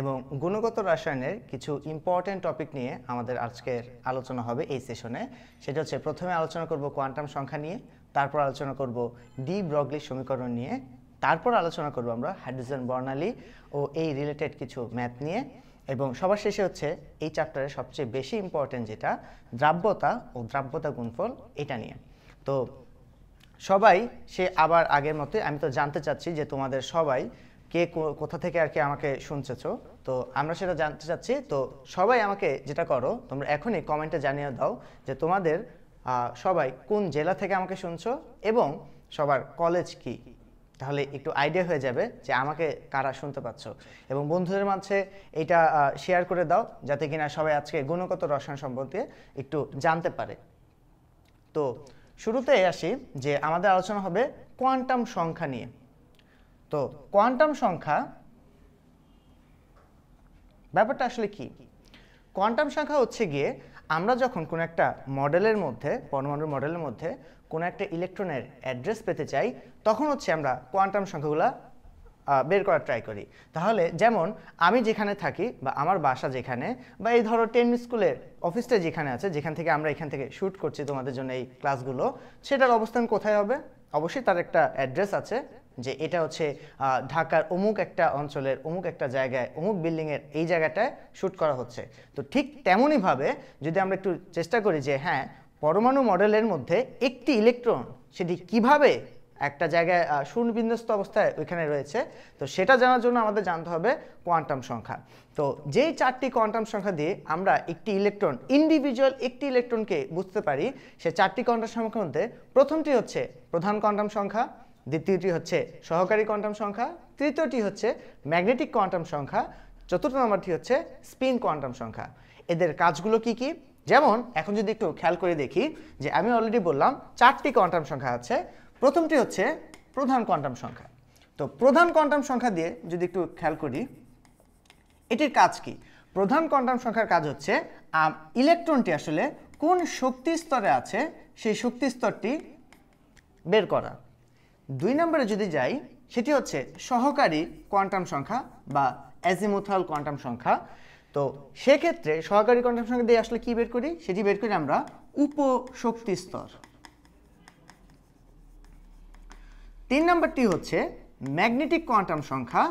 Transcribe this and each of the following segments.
এবং গুণগত রসায়নের কিছু ইম্পর্ট্যান্ট টপিক নিয়ে আমাদের আজকের আলোচনা হবে এই সেশনে সেটা হচ্ছে প্রথমে আলোচনা করব কোয়ান্টাম সংখ্যা নিয়ে তারপর আলোচনা করব ডি ব্রগলি সমীকরণ নিয়ে তারপর আলোচনা করব আমরা হাইড্রোজেন বর্ণালী ও এই রিলেটেড কিছু ম্যাথ নিয়ে এবং সবার শেষে হচ্ছে এই চ্যাপ্টারে সবচেয়ে বেশি ইম্পর্ট্যান্ট যেটা দ্রাব্যতা ও দ্রাব্যতা গুণফল এটা নিয়ে তো সবাই সে আবার আগের মতে আমি তো জানতে চাচ্ছি যে তোমাদের সবাই কে কোথা থেকে আর কি আমাকে শুনছেছো তো আমরা সেটা জানতে চাচ্ছি তো সবাই আমাকে যেটা করো তোমরা এখনই কমেন্টে জানিয়ে দাও যে তোমাদের সবাই কোন জেলা থেকে আমাকে শুনছো এবং সবার কলেজ কি তাহলে একটু আইডিয়া হয়ে যাবে যে আমাকে কারা শুনতে পাচ্ছ এবং বন্ধুদের মাঝে এটা শেয়ার করে দাও যাতে কিনা সবাই আজকে গুণগত রসায়ন সম্পর্কে একটু জানতে পারে তো শুরুতে আসি যে আমাদের আলোচনা হবে কোয়ান্টাম সংখ্যা নিয়ে তো কোয়ান্টাম সংখ্যা ব্যাপারটা আসলে কি কোয়ান্টাম সংখ্যা হচ্ছে গিয়ে আমরা যখন কোনো একটা মডেলের মধ্যে পরমাণুর মডেলের মধ্যে কোনো একটা ইলেকট্রনের অ্যাড্রেস পেতে চাই তখন হচ্ছে আমরা কোয়ান্টাম সংখ্যাগুলা বের করার ট্রাই করি তাহলে যেমন আমি যেখানে থাকি বা আমার বাসা যেখানে বা এই ধরো টেন স্কুলের অফিসটা যেখানে আছে যেখান থেকে আমরা এখান থেকে শ্যুট করছি তোমাদের জন্য এই ক্লাসগুলো সেটার অবস্থান কোথায় হবে অবশ্যই তার একটা অ্যাড্রেস আছে যে এটা হচ্ছে ঢাকার অমুক একটা অঞ্চলের অমুক একটা জায়গায় অমুক বিল্ডিংয়ের এই জায়গাটায় শ্যুট করা হচ্ছে তো ঠিক তেমনইভাবে যদি আমরা একটু চেষ্টা করি যে হ্যাঁ পরমাণু মডেলের মধ্যে একটি ইলেকট্রন সেটি কিভাবে একটা জায়গায় শূন্যবিন্যস্ত অবস্থায় ওইখানে রয়েছে তো সেটা জানার জন্য আমাদের জানতে হবে কোয়ান্টাম সংখ্যা তো যেই চারটি কোয়ান্টাম সংখ্যা দিয়ে আমরা একটি ইলেকট্রন ইন্ডিভিজুয়াল একটি ইলেকট্রনকে বুঝতে পারি সে চারটি কোয়ান্টাম সংখ্যার মধ্যে প্রথমটি হচ্ছে প্রধান কোয়ান্টাম সংখ্যা দ্বিতীয়টি হচ্ছে সহকারী কোয়ান্টাম সংখ্যা তৃতীয়টি হচ্ছে ম্যাগনেটিক কোয়ান্টাম সংখ্যা চতুর্থ নম্বরটি হচ্ছে স্পিন কোয়ান্টাম সংখ্যা এদের কাজগুলো কি কি যেমন এখন যদি একটু খেয়াল করে দেখি যে আমি অলরেডি বললাম চারটি কোয়ান্টাম সংখ্যা আছে প্রথমটি হচ্ছে প্রধান কোয়ান্টাম সংখ্যা তো প্রধান কোয়ান্টাম সংখ্যা দিয়ে যদি একটু খেয়াল করি এটির কাজ কি প্রধান কোয়ান্টাম সংখ্যার কাজ হচ্ছে ইলেকট্রনটি আসলে কোন শক্তি স্তরে আছে সেই শক্তি স্তরটি বের করা দুই নম্বরে যদি যাই সেটি হচ্ছে সহকারী কোয়ান্টাম সংখ্যা বা অ্যাজিমোথাল কোয়ান্টাম সংখ্যা তো সেক্ষেত্রে সহকারী কোয়ান্টাম সংখ্যা দিয়ে আসলে কি বের করি সেটি বের করি আমরা উপশক্তি স্তর তিন নম্বরটি হচ্ছে ম্যাগনেটিক কোয়ান্টাম সংখ্যা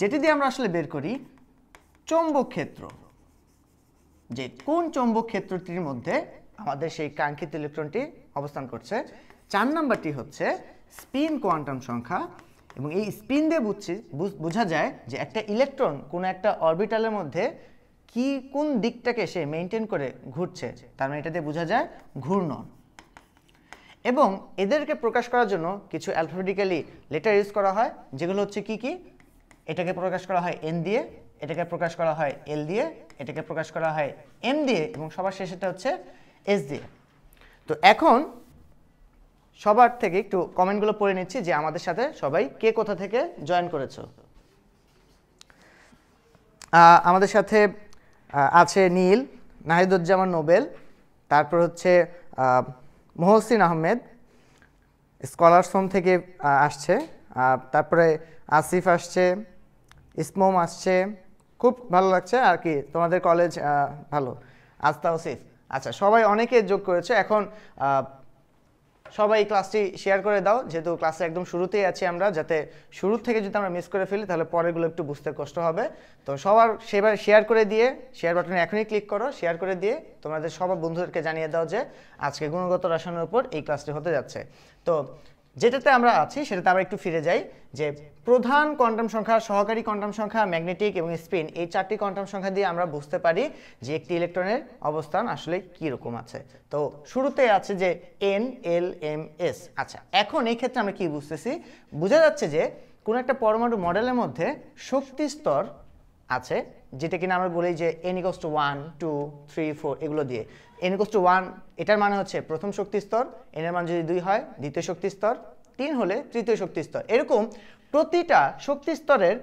যেটি দিয়ে আমরা আসলে বের করি চৌম্বক ক্ষেত্র যে কোন চৌম্বক ক্ষেত্রটির মধ্যে আমাদের সেই কাঙ্ক্ষিত ইলেকট্রনটি অবস্থান করছে চার নাম্বারটি হচ্ছে স্পিন কোয়ান্টাম সংখ্যা এবং এই স্পিন দিয়ে বুঝছি বোঝা যায় যে একটা ইলেকট্রন কোনো একটা অরবিটালের মধ্যে কি কোন দিকটাকে সে মেনটেন করে ঘুরছে তার মানে এটা দিয়ে বোঝা যায় ঘূর্ণন এবং এদেরকে প্রকাশ করার জন্য কিছু অ্যালফাবেটিক্যালি লেটার ইউজ করা হয় যেগুলো হচ্ছে কি কি এটাকে প্রকাশ করা হয় এন দিয়ে এটাকে প্রকাশ করা হয় এল দিয়ে এটাকে প্রকাশ করা হয় এম দিয়ে এবং সবার শেষেটা হচ্ছে এস দিয়ে তো এখন সবার থেকে একটু কমেন্টগুলো পড়ে নিচ্ছি যে আমাদের সাথে সবাই কে কোথা থেকে জয়েন করেছো আমাদের সাথে আছে নীল নাহিদুজ্জামান নোবেল তারপর হচ্ছে মোহসিন আহমেদ স্কলার্স হোম থেকে আসছে তারপরে আসিফ আসছে ইসমোম আসছে খুব ভালো লাগছে আর কি তোমাদের কলেজ ভালো আস্তা আসিফ আচ্ছা সবাই অনেকে যোগ করেছে এখন সবাই ক্লাসটি শেয়ার করে দাও যেহেতু ক্লাসে একদম শুরুতেই আছি আমরা যাতে শুরু থেকে যদি আমরা মিস করে ফেলি তাহলে পরেগুলো একটু বুঝতে কষ্ট হবে তো সবার সেবার শেয়ার করে দিয়ে শেয়ার বাটনে এখনই ক্লিক করো শেয়ার করে দিয়ে তোমাদের সবার বন্ধুদেরকে জানিয়ে দাও যে আজকে গুণগত রাসায়নের উপর এই ক্লাসটি হতে যাচ্ছে তো যেটাতে আমরা আছি সেটাতে আবার একটু ফিরে যাই যে প্রধান কোয়ান্টাম সংখ্যা সহকারী কোয়ান্টাম সংখ্যা ম্যাগনেটিক এবং স্পিন এই চারটি কোয়ান্টাম সংখ্যা দিয়ে আমরা বুঝতে পারি যে একটি ইলেকট্রনের অবস্থান আসলে কীরকম আছে তো শুরুতে আছে যে এন এল এম এস আচ্ছা এখন এই ক্ষেত্রে আমরা কি বুঝতেছি বোঝা যাচ্ছে যে কোনো একটা পরমাণু মডেলের মধ্যে শক্তি স্তর আছে যেটা কিনা আমরা বলি যে n equals to one two three four এগুলো দিয়ে এনিকোস টু ওয়ান এটার মানে হচ্ছে প্রথম শক্তি স্তর এনের মান যদি দুই হয় দ্বিতীয় শক্তি স্তর তিন হলে তৃতীয় শক্তি স্তর এরকম প্রতিটা শক্তি স্তরের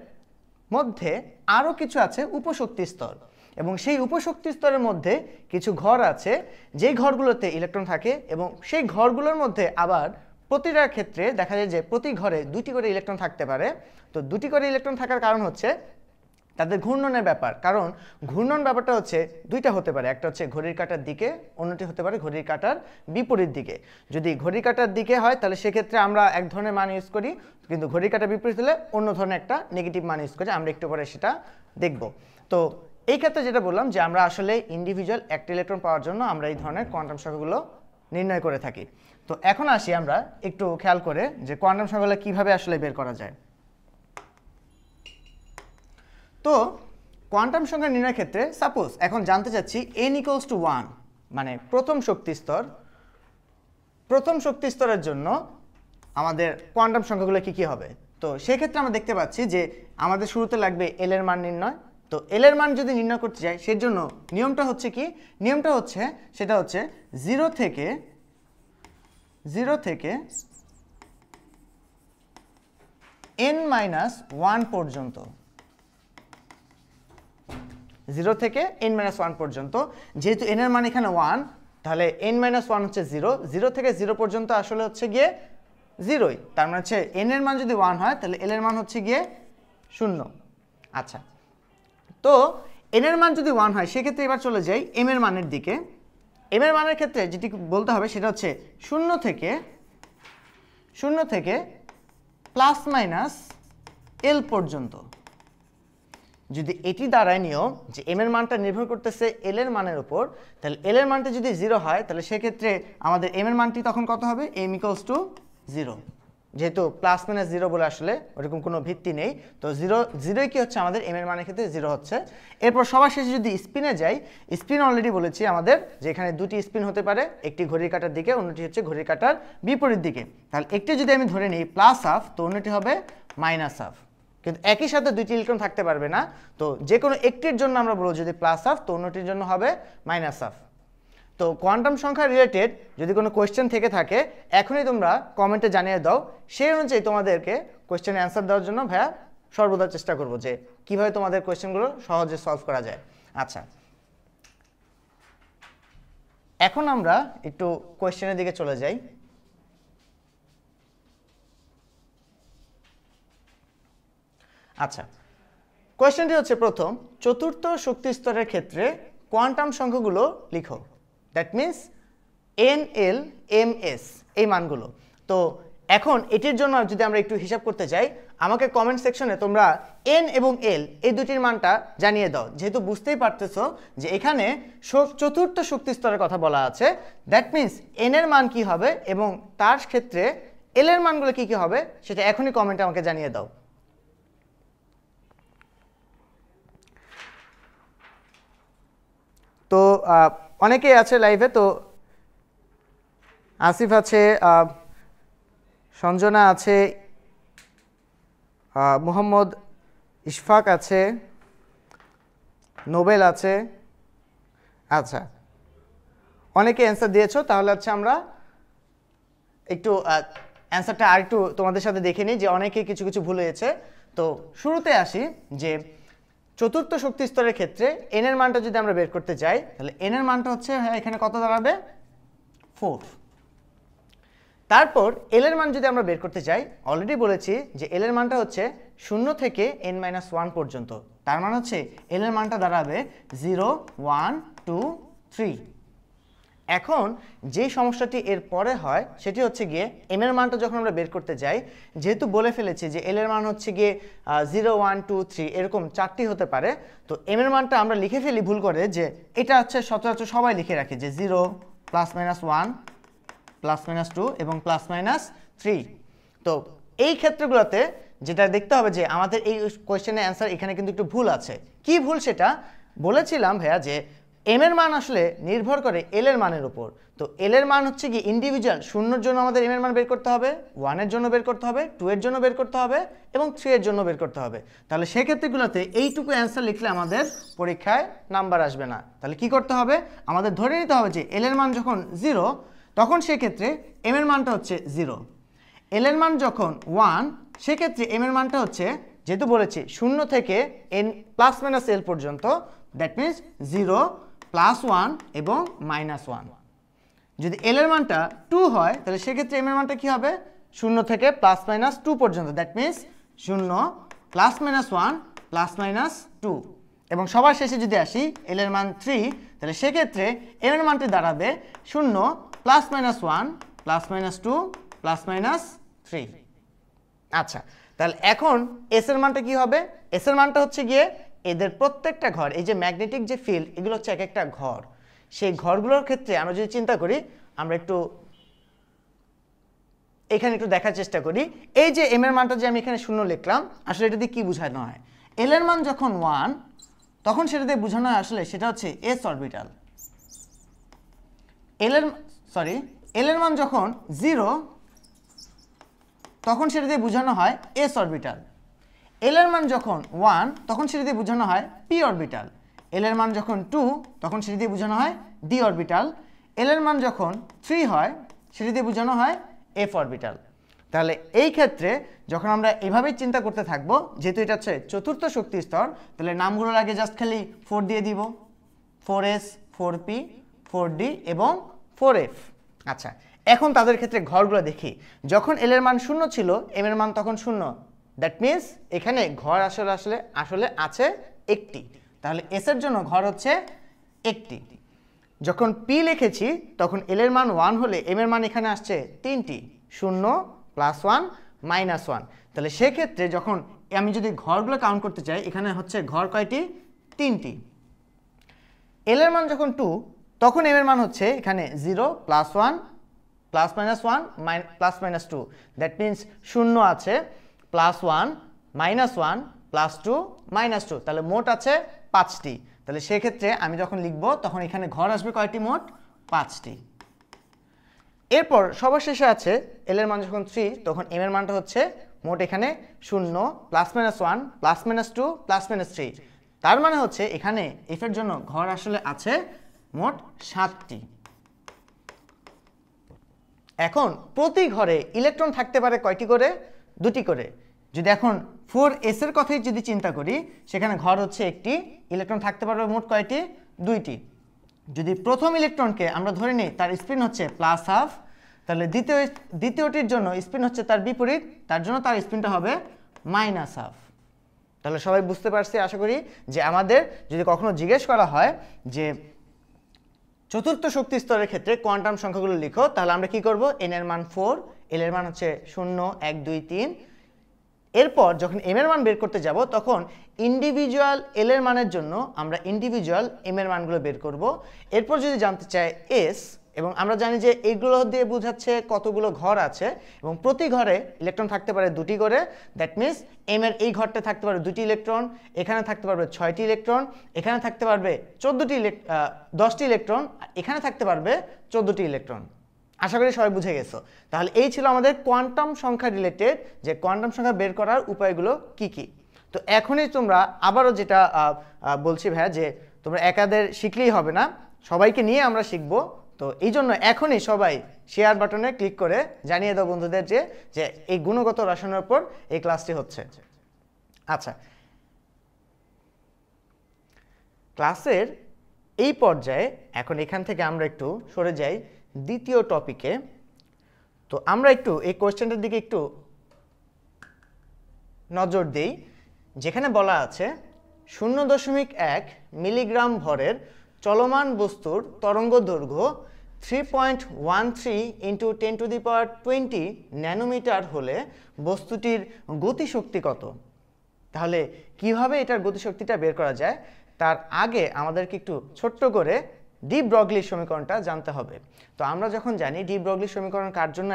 মধ্যে আরও কিছু আছে উপশক্তি স্তর এবং সেই উপশক্তি স্তরের মধ্যে কিছু ঘর আছে যেই ঘরগুলোতে ইলেকট্রন থাকে এবং সেই ঘরগুলোর মধ্যে আবার প্রতিটা ক্ষেত্রে দেখা যায় যে প্রতি ঘরে দুটি করে ইলেকট্রন থাকতে পারে তো দুটি করে ইলেকট্রন থাকার কারণ হচ্ছে তাদের ঘূর্ণনের ব্যাপার কারণ ঘূর্ণন ব্যাপারটা হচ্ছে দুইটা হতে পারে একটা হচ্ছে ঘড়ির কাটার দিকে অন্যটি হতে পারে ঘড়ির কাটার বিপরীত দিকে যদি ঘড়ির কাটার দিকে হয় তাহলে সেক্ষেত্রে আমরা এক ধরনের মান ইউজ করি কিন্তু ঘড়ির কাটার বিপরীত হলে অন্য ধরনের একটা নেগেটিভ মান ইউজ করি আমরা একটু পরে সেটা দেখব তো এই ক্ষেত্রে যেটা বললাম যে আমরা আসলে ইন্ডিভিজুয়াল একটা ইলেকট্রন পাওয়ার জন্য আমরা এই ধরনের কোয়ান্টাম সংখ্যাগুলো নির্ণয় করে থাকি তো এখন আসি আমরা একটু খেয়াল করে যে কোয়ান্টাম সংখ্যাগুলো কীভাবে আসলে বের করা যায় তো কোয়ান্টাম সংখ্যা নির্ণয়ের ক্ষেত্রে সাপোজ এখন জানতে চাচ্ছি এন ইকোয়ালস টু ওয়ান মানে প্রথম শক্তি স্তর প্রথম শক্তি স্তরের জন্য আমাদের কোয়ান্টাম সংখ্যাগুলো কি কি হবে তো সেক্ষেত্রে আমরা দেখতে পাচ্ছি যে আমাদের শুরুতে লাগবে এল এর মান নির্ণয় তো এল এর মান যদি নির্ণয় করতে চাই সেই জন্য নিয়মটা হচ্ছে কি নিয়মটা হচ্ছে সেটা হচ্ছে জিরো থেকে জিরো থেকে এন মাইনাস ওয়ান পর্যন্ত জিরো থেকে এন মাইনাস ওয়ান পর্যন্ত যেহেতু এনের মান এখানে ওয়ান তাহলে এন মাইনাস ওয়ান হচ্ছে জিরো জিরো থেকে জিরো পর্যন্ত আসলে হচ্ছে গিয়ে জিরোই তার মানে হচ্ছে এন এর মান যদি ওয়ান হয় তাহলে এল এর মান হচ্ছে গিয়ে শূন্য আচ্ছা তো এন এর মান যদি ওয়ান হয় সেক্ষেত্রে এবার চলে যাই এম এর মানের দিকে এম এর মানের ক্ষেত্রে যেটি বলতে হবে সেটা হচ্ছে শূন্য থেকে শূন্য থেকে প্লাস মাইনাস এল পর্যন্ত যদি এটি দাঁড়ায় নিয়ম যে এম এর মানটা নির্ভর করতেছে এল এর মানের উপর তাহলে এল এর মানটা যদি জিরো হয় তাহলে সেক্ষেত্রে আমাদের এম এর মানটি তখন কত হবে এম ইকলস টু জিরো যেহেতু প্লাস মাইনাস জিরো বলে আসলে ওরকম কোনো ভিত্তি নেই তো জিরো জিরোই কি হচ্ছে আমাদের এম এর মানের ক্ষেত্রে জিরো হচ্ছে এরপর সবার শেষে যদি স্পিনে যাই স্পিন অলরেডি বলেছি আমাদের যে এখানে দুটি স্পিন হতে পারে একটি ঘড়ির কাটার দিকে অন্যটি হচ্ছে ঘড়ির কাটার বিপরীত দিকে তাহলে একটি যদি আমি ধরে নিই প্লাস হাফ তো অন্যটি হবে মাইনাস হাফ কিন্তু একই সাথে দুইটি ইলেকট্রন থাকতে পারবে না তো যে কোনো একটির জন্য আমরা বলবো যদি প্লাস হাফ তো অন্যটির জন্য হবে মাইনাস হাফ তো কোয়ান্টাম সংখ্যা রিলেটেড যদি কোনো কোয়েশ্চেন থেকে থাকে এখনই তোমরা কমেন্টে জানিয়ে দাও সেই অনুযায়ী তোমাদেরকে কোয়েশ্চেনের অ্যান্সার দেওয়ার জন্য ভাইয়া সর্বদা চেষ্টা করব যে কিভাবে তোমাদের কোয়েশ্চেনগুলো সহজে সলভ করা যায় আচ্ছা এখন আমরা একটু কোয়েশ্চেনের দিকে চলে যাই আচ্ছা কোয়েশ্চেনটি হচ্ছে প্রথম চতুর্থ শক্তি স্তরের ক্ষেত্রে কোয়ান্টাম সংখ্যাগুলো লিখো that means n l m s এই মানগুলো তো এখন এটির জন্য যদি আমরা একটু হিসাব করতে চাই আমাকে কমেন্ট সেকশনে তোমরা এন এবং এল এই দুটির মানটা জানিয়ে দাও যেহেতু বুঝতেই পারতেছ যে এখানে চতুর্থ শক্তি স্তরের কথা বলা আছে দ্যাট মিন্স এনের মান কি হবে এবং তার ক্ষেত্রে এল এর মানগুলো কি কি হবে সেটা এখনই কমেন্টে আমাকে জানিয়ে দাও তো অনেকেই আছে লাইভে তো আসিফ আছে সঞ্জনা আছে মোহাম্মদ ইশফাক আছে নোবেল আছে আচ্ছা অনেকে অ্যান্সার দিয়েছ তাহলে হচ্ছে আমরা একটু অ্যান্সারটা আর একটু তোমাদের সাথে দেখে নিই যে অনেকে কিছু কিছু ভুল হয়েছে তো শুরুতে আসি যে চতুর্থ শক্তি স্তরের ক্ষেত্রে এন এর মানটা যদি আমরা বের করতে চাই তাহলে এন এর মানটা হচ্ছে হ্যাঁ, এখানে কত দাঁড়াবে ফোর তারপর এল এর মান যদি আমরা বের করতে চাই অলরেডি বলেছি যে এল এর মানটা হচ্ছে শূন্য থেকে এন মাইনাস ওয়ান পর্যন্ত তার মানে হচ্ছে এল এর মানটা দাঁড়াবে জিরো ওয়ান টু থ্রি এখন যে সমস্যাটি এর পরে হয় সেটি হচ্ছে গিয়ে এম এর মানটা যখন আমরা বের করতে যাই যেহেতু বলে ফেলেছি যে এল এর মান হচ্ছে গিয়ে জিরো ওয়ান টু থ্রি এরকম চারটি হতে পারে তো এম এর মানটা আমরা লিখে ফেলি ভুল করে যে এটা হচ্ছে সচরাচর সবাই লিখে রাখি যে zero plus minus one plus minus two এবং প্লাস মাইনাস থ্রি তো এই ক্ষেত্রগুলোতে যেটা দেখতে হবে যে আমাদের এই কোয়েশ্চেনের অ্যান্সার এখানে কিন্তু একটু ভুল আছে কি ভুল সেটা বলেছিলাম ভাইয়া যে এম এর মান আসলে নির্ভর করে এল এর মানের উপর তো এল এর মান হচ্ছে কি ইন্ডিভিজুয়াল শূন্যর জন্য আমাদের এম এর মান বের করতে হবে ওয়ানের জন্য বের করতে হবে টু এর জন্য বের করতে হবে এবং থ্রি এর জন্য বের করতে হবে তাহলে সেক্ষেত্রেগুলোতে এইটুকু অ্যান্সার লিখলে আমাদের পরীক্ষায় নাম্বার আসবে না তাহলে কি করতে হবে আমাদের ধরে নিতে হবে যে এল এর মান যখন জিরো তখন সেক্ষেত্রে এম এর মানটা হচ্ছে জিরো এল এর মান যখন ওয়ান সেক্ষেত্রে এম এর মানটা হচ্ছে যেহেতু বলেছি শূন্য থেকে এন প্লাস মাইনাস এল পর্যন্ত that means zero plus one এবং মাইনাস ওয়ান যদি এল এর মানটা টু হয় তাহলে সেক্ষেত্রে এম এর মানটা কী হবে শূন্য থেকে প্লাস মাইনাস টু পর্যন্ত দ্যাট মিনস শূন্য plus minus one plus minus two এবং সবার শেষে যদি আসি এল এর মান থ্রি তাহলে সেক্ষেত্রে এম এর মানটি দাঁড়াবে শূন্য plus minus one plus minus two plus minus three আচ্ছা তাহলে এখন এস এর মানটা কি হবে এস এর মানটা হচ্ছে গিয়ে এদের প্রত্যেকটা ঘর এই যে ম্যাগনেটিক যে ফিল্ড এগুলো হচ্ছে এক একটা ঘর সেই ঘরগুলোর ক্ষেত্রে আমরা যদি চিন্তা করি আমরা একটু এখানে একটু দেখার চেষ্টা করি এই যে এম এর মানটা যে আমি এখানে শূন্য লিখলাম আসলে এটা দিয়ে কী বোঝানো হয় এল এর মান যখন ওয়ান তখন সেটা দিয়ে বোঝানো হয় আসলে সেটা হচ্ছে এস অরবিটাল এল এর সরি এল এর মান যখন জিরো তখন সেটা দিয়ে বোঝানো হয় এস অরবিটাল এল এর মান যখন ওয়ান তখন সেটি দিয়ে বোঝানো হয় পি অরবিটাল এল এর মান যখন টু তখন সেটি দিয়ে বোঝানো হয় ডি অরবিটাল এল এর মান যখন থ্রি হয় সেটি দিয়ে বোঝানো হয় এফ অরবিটাল তাহলে এই ক্ষেত্রে যখন আমরা এভাবেই চিন্তা করতে থাকব যেহেতু এটা হচ্ছে চতুর্থ শক্তি স্তর তাহলে নামগুলোর আগে জাস্ট খালি ফোর দিয়ে দিব four s four p four d এবং ফোর এফ আচ্ছা এখন তাদের ক্ষেত্রে ঘরগুলো দেখি যখন এল এর মান শূন্য ছিল এম এর মান তখন শূন্য দ্যাট মিনস এখানে ঘর আসলে আসলে আসলে আছে একটি তাহলে এস এর জন্য ঘর হচ্ছে একটি যখন পি লিখেছি তখন এল এর মান ওয়ান হলে এম এর মান এখানে আসছে তিনটি শূন্য প্লাস ওয়ান মাইনাস ওয়ান তাহলে সেক্ষেত্রে যখন আমি যদি ঘরগুলো কাউন্ট করতে চাই এখানে হচ্ছে ঘর কয়টি তিনটি এল এর মান যখন টু তখন এম এর মান হচ্ছে এখানে zero plus one plus minus one plus minus two that means শূন্য আছে plus one minus one plus two minus two তাহলে মোট আছে পাঁচটি তাহলে সেক্ষেত্রে আমি যখন লিখব তখন এখানে ঘর আসবে কয়টি মোট পাঁচটি এরপর সবার শেষে আছে এল এর মান যখন থ্রি তখন এম এর মানটা হচ্ছে মোট এখানে শূন্য plus minus one plus minus two plus minus three তার মানে হচ্ছে এখানে এফের জন্য ঘর আসলে আছে মোট সাতটি এখন প্রতি ঘরে ইলেকট্রন থাকতে পারে কয়টি করে দুটি করে যদি এখন ফোর এসের কথাই যদি চিন্তা করি সেখানে ঘর হচ্ছে একটি ইলেকট্রন থাকতে পারবে মোট কয়টি দুইটি যদি প্রথম ইলেকট্রনকে আমরা ধরে নিই তার স্পিন হচ্ছে প্লাস হাফ তাহলে দ্বিতীয় দ্বিতীয়টির জন্য স্পিন হচ্ছে তার বিপরীত তার জন্য তার স্পিনটা হবে মাইনাস হাফ তাহলে সবাই বুঝতে পারছি আশা করি যে আমাদের যদি কখনো জিজ্ঞেস করা হয় যে চতুর্থ শক্তি স্তরের ক্ষেত্রে কোয়ান্টাম সংখ্যাগুলো লিখো তাহলে আমরা কি করব এন এর মান ফোর এল এর মান হচ্ছে শূন্য এক দুই তিন এরপর যখন এম এর মান বের করতে যাব তখন ইন্ডিভিজুয়াল এল এর মানের জন্য আমরা ইন্ডিভিজুয়াল এম এর মানগুলো বের করব এরপর যদি জানতে চাই এস এবং আমরা জানি যে এইগুলো দিয়ে বোঝাচ্ছে কতগুলো ঘর আছে এবং প্রতি ঘরে ইলেকট্রন থাকতে পারে দুটি করে দ্যাট মিনস এম এর এই ঘরটা থাকতে পারবে দুটি ইলেকট্রন এখানে থাকতে পারবে ছয়টি ইলেকট্রন এখানে থাকতে পারবে চোদ্দোটি ইলেক দশটি ইলেকট্রন আর এখানে থাকতে পারবে চোদ্দোটি ইলেকট্রন আশা করি সবাই বুঝে গেছো তাহলে এই ছিল আমাদের কোয়ান্টাম সংখ্যা রিলেটেড যে কোয়ান্টাম সংখ্যা বের করার উপায়গুলো কি কি তো এখনই তোমরা আবারও যেটা বলছি ভাইয়া যে তোমরা একাদের শিখলেই হবে না সবাইকে নিয়ে আমরা শিখব তো এই জন্য এখনই সবাই শেয়ার বাটনে ক্লিক করে জানিয়ে দাও বন্ধুদের যে যে এই গুণগত রাসায়নের উপর এই ক্লাসটি হচ্ছে আচ্ছা ক্লাসের এই পর্যায়ে এখন এখান থেকে আমরা একটু সরে যাই দ্বিতীয় টপিকে তো আমরা একটু এই কোয়েশ্চেনটার দিকে একটু নজর দিই যেখানে বলা আছে শূন্য দশমিক এক মিলিগ্রাম ভরের চলমান বস্তুর তরঙ্গ দৈর্ঘ্য three point one three into ten to the power twenty nanometre হলে বস্তুটির গতিশক্তি কত তাহলে কিভাবে এটার গতিশক্তিটা বের করা যায় তার আগে আমাদেরকে একটু ছোট্ট করে ডি ব্রগলি সমীকরণটা জানতে হবে তো আমরা যখন জানি ডি ব্রগলি সমীকরণ কার জন্য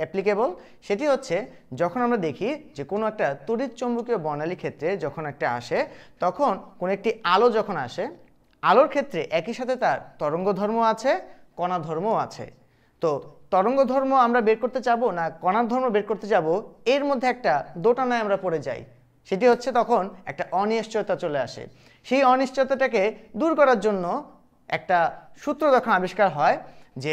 অ্যাপ্লিকেবল সেটি হচ্ছে যখন আমরা দেখি যে কোনো একটা তড়িৎ চৌম্বকীয় বর্ণালী ক্ষেত্রে যখন একটা আসে তখন কোনো একটি আলো যখন আসে আলোর ক্ষেত্রে একই সাথে তার তরঙ্গ ধর্ম আছে কণা ধর্মও আছে তো তরঙ্গ ধর্ম আমরা বের করতে যাব না কণার ধর্ম বের করতে যাব এর মধ্যে একটা দোটানায় আমরা পড়ে যাই সেটি হচ্ছে তখন একটা অনিশ্চয়তা চলে আসে সেই অনিশ্চয়তাটাকে দূর করার জন্য একটা সূত্র তখন আবিষ্কার হয় যে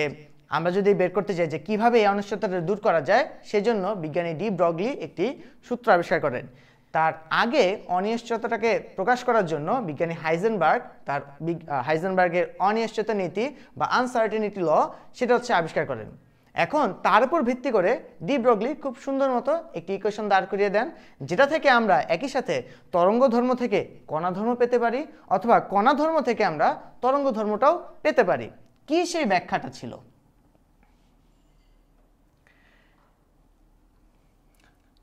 আমরা যদি বের করতে চাই যে কিভাবে এই অনিশ্চয়তাটা দূর করা যায় সেজন্য বিজ্ঞানী ডি ব্রগলি একটি সূত্র আবিষ্কার করেন তার আগে অনিশ্চয়তাটাকে প্রকাশ করার জন্য বিজ্ঞানী হাইজেনবার্গ তার হাইজেনবার্গের অনিশ্চয়তা নীতি বা আনসার্টেনিটি ল সেটা হচ্ছে আবিষ্কার করেন এখন তার উপর ভিত্তি করে ডি ব্রগলি খুব সুন্দর মতো একটি ইকুয়েশন দাঁড় করিয়ে দেন যেটা থেকে আমরা একই সাথে তরঙ্গ ধর্ম থেকে কণা ধর্ম পেতে পারি অথবা কণা ধর্ম থেকে আমরা তরঙ্গ ধর্মটাও পেতে পারি কি সেই ব্যাখ্যাটা ছিল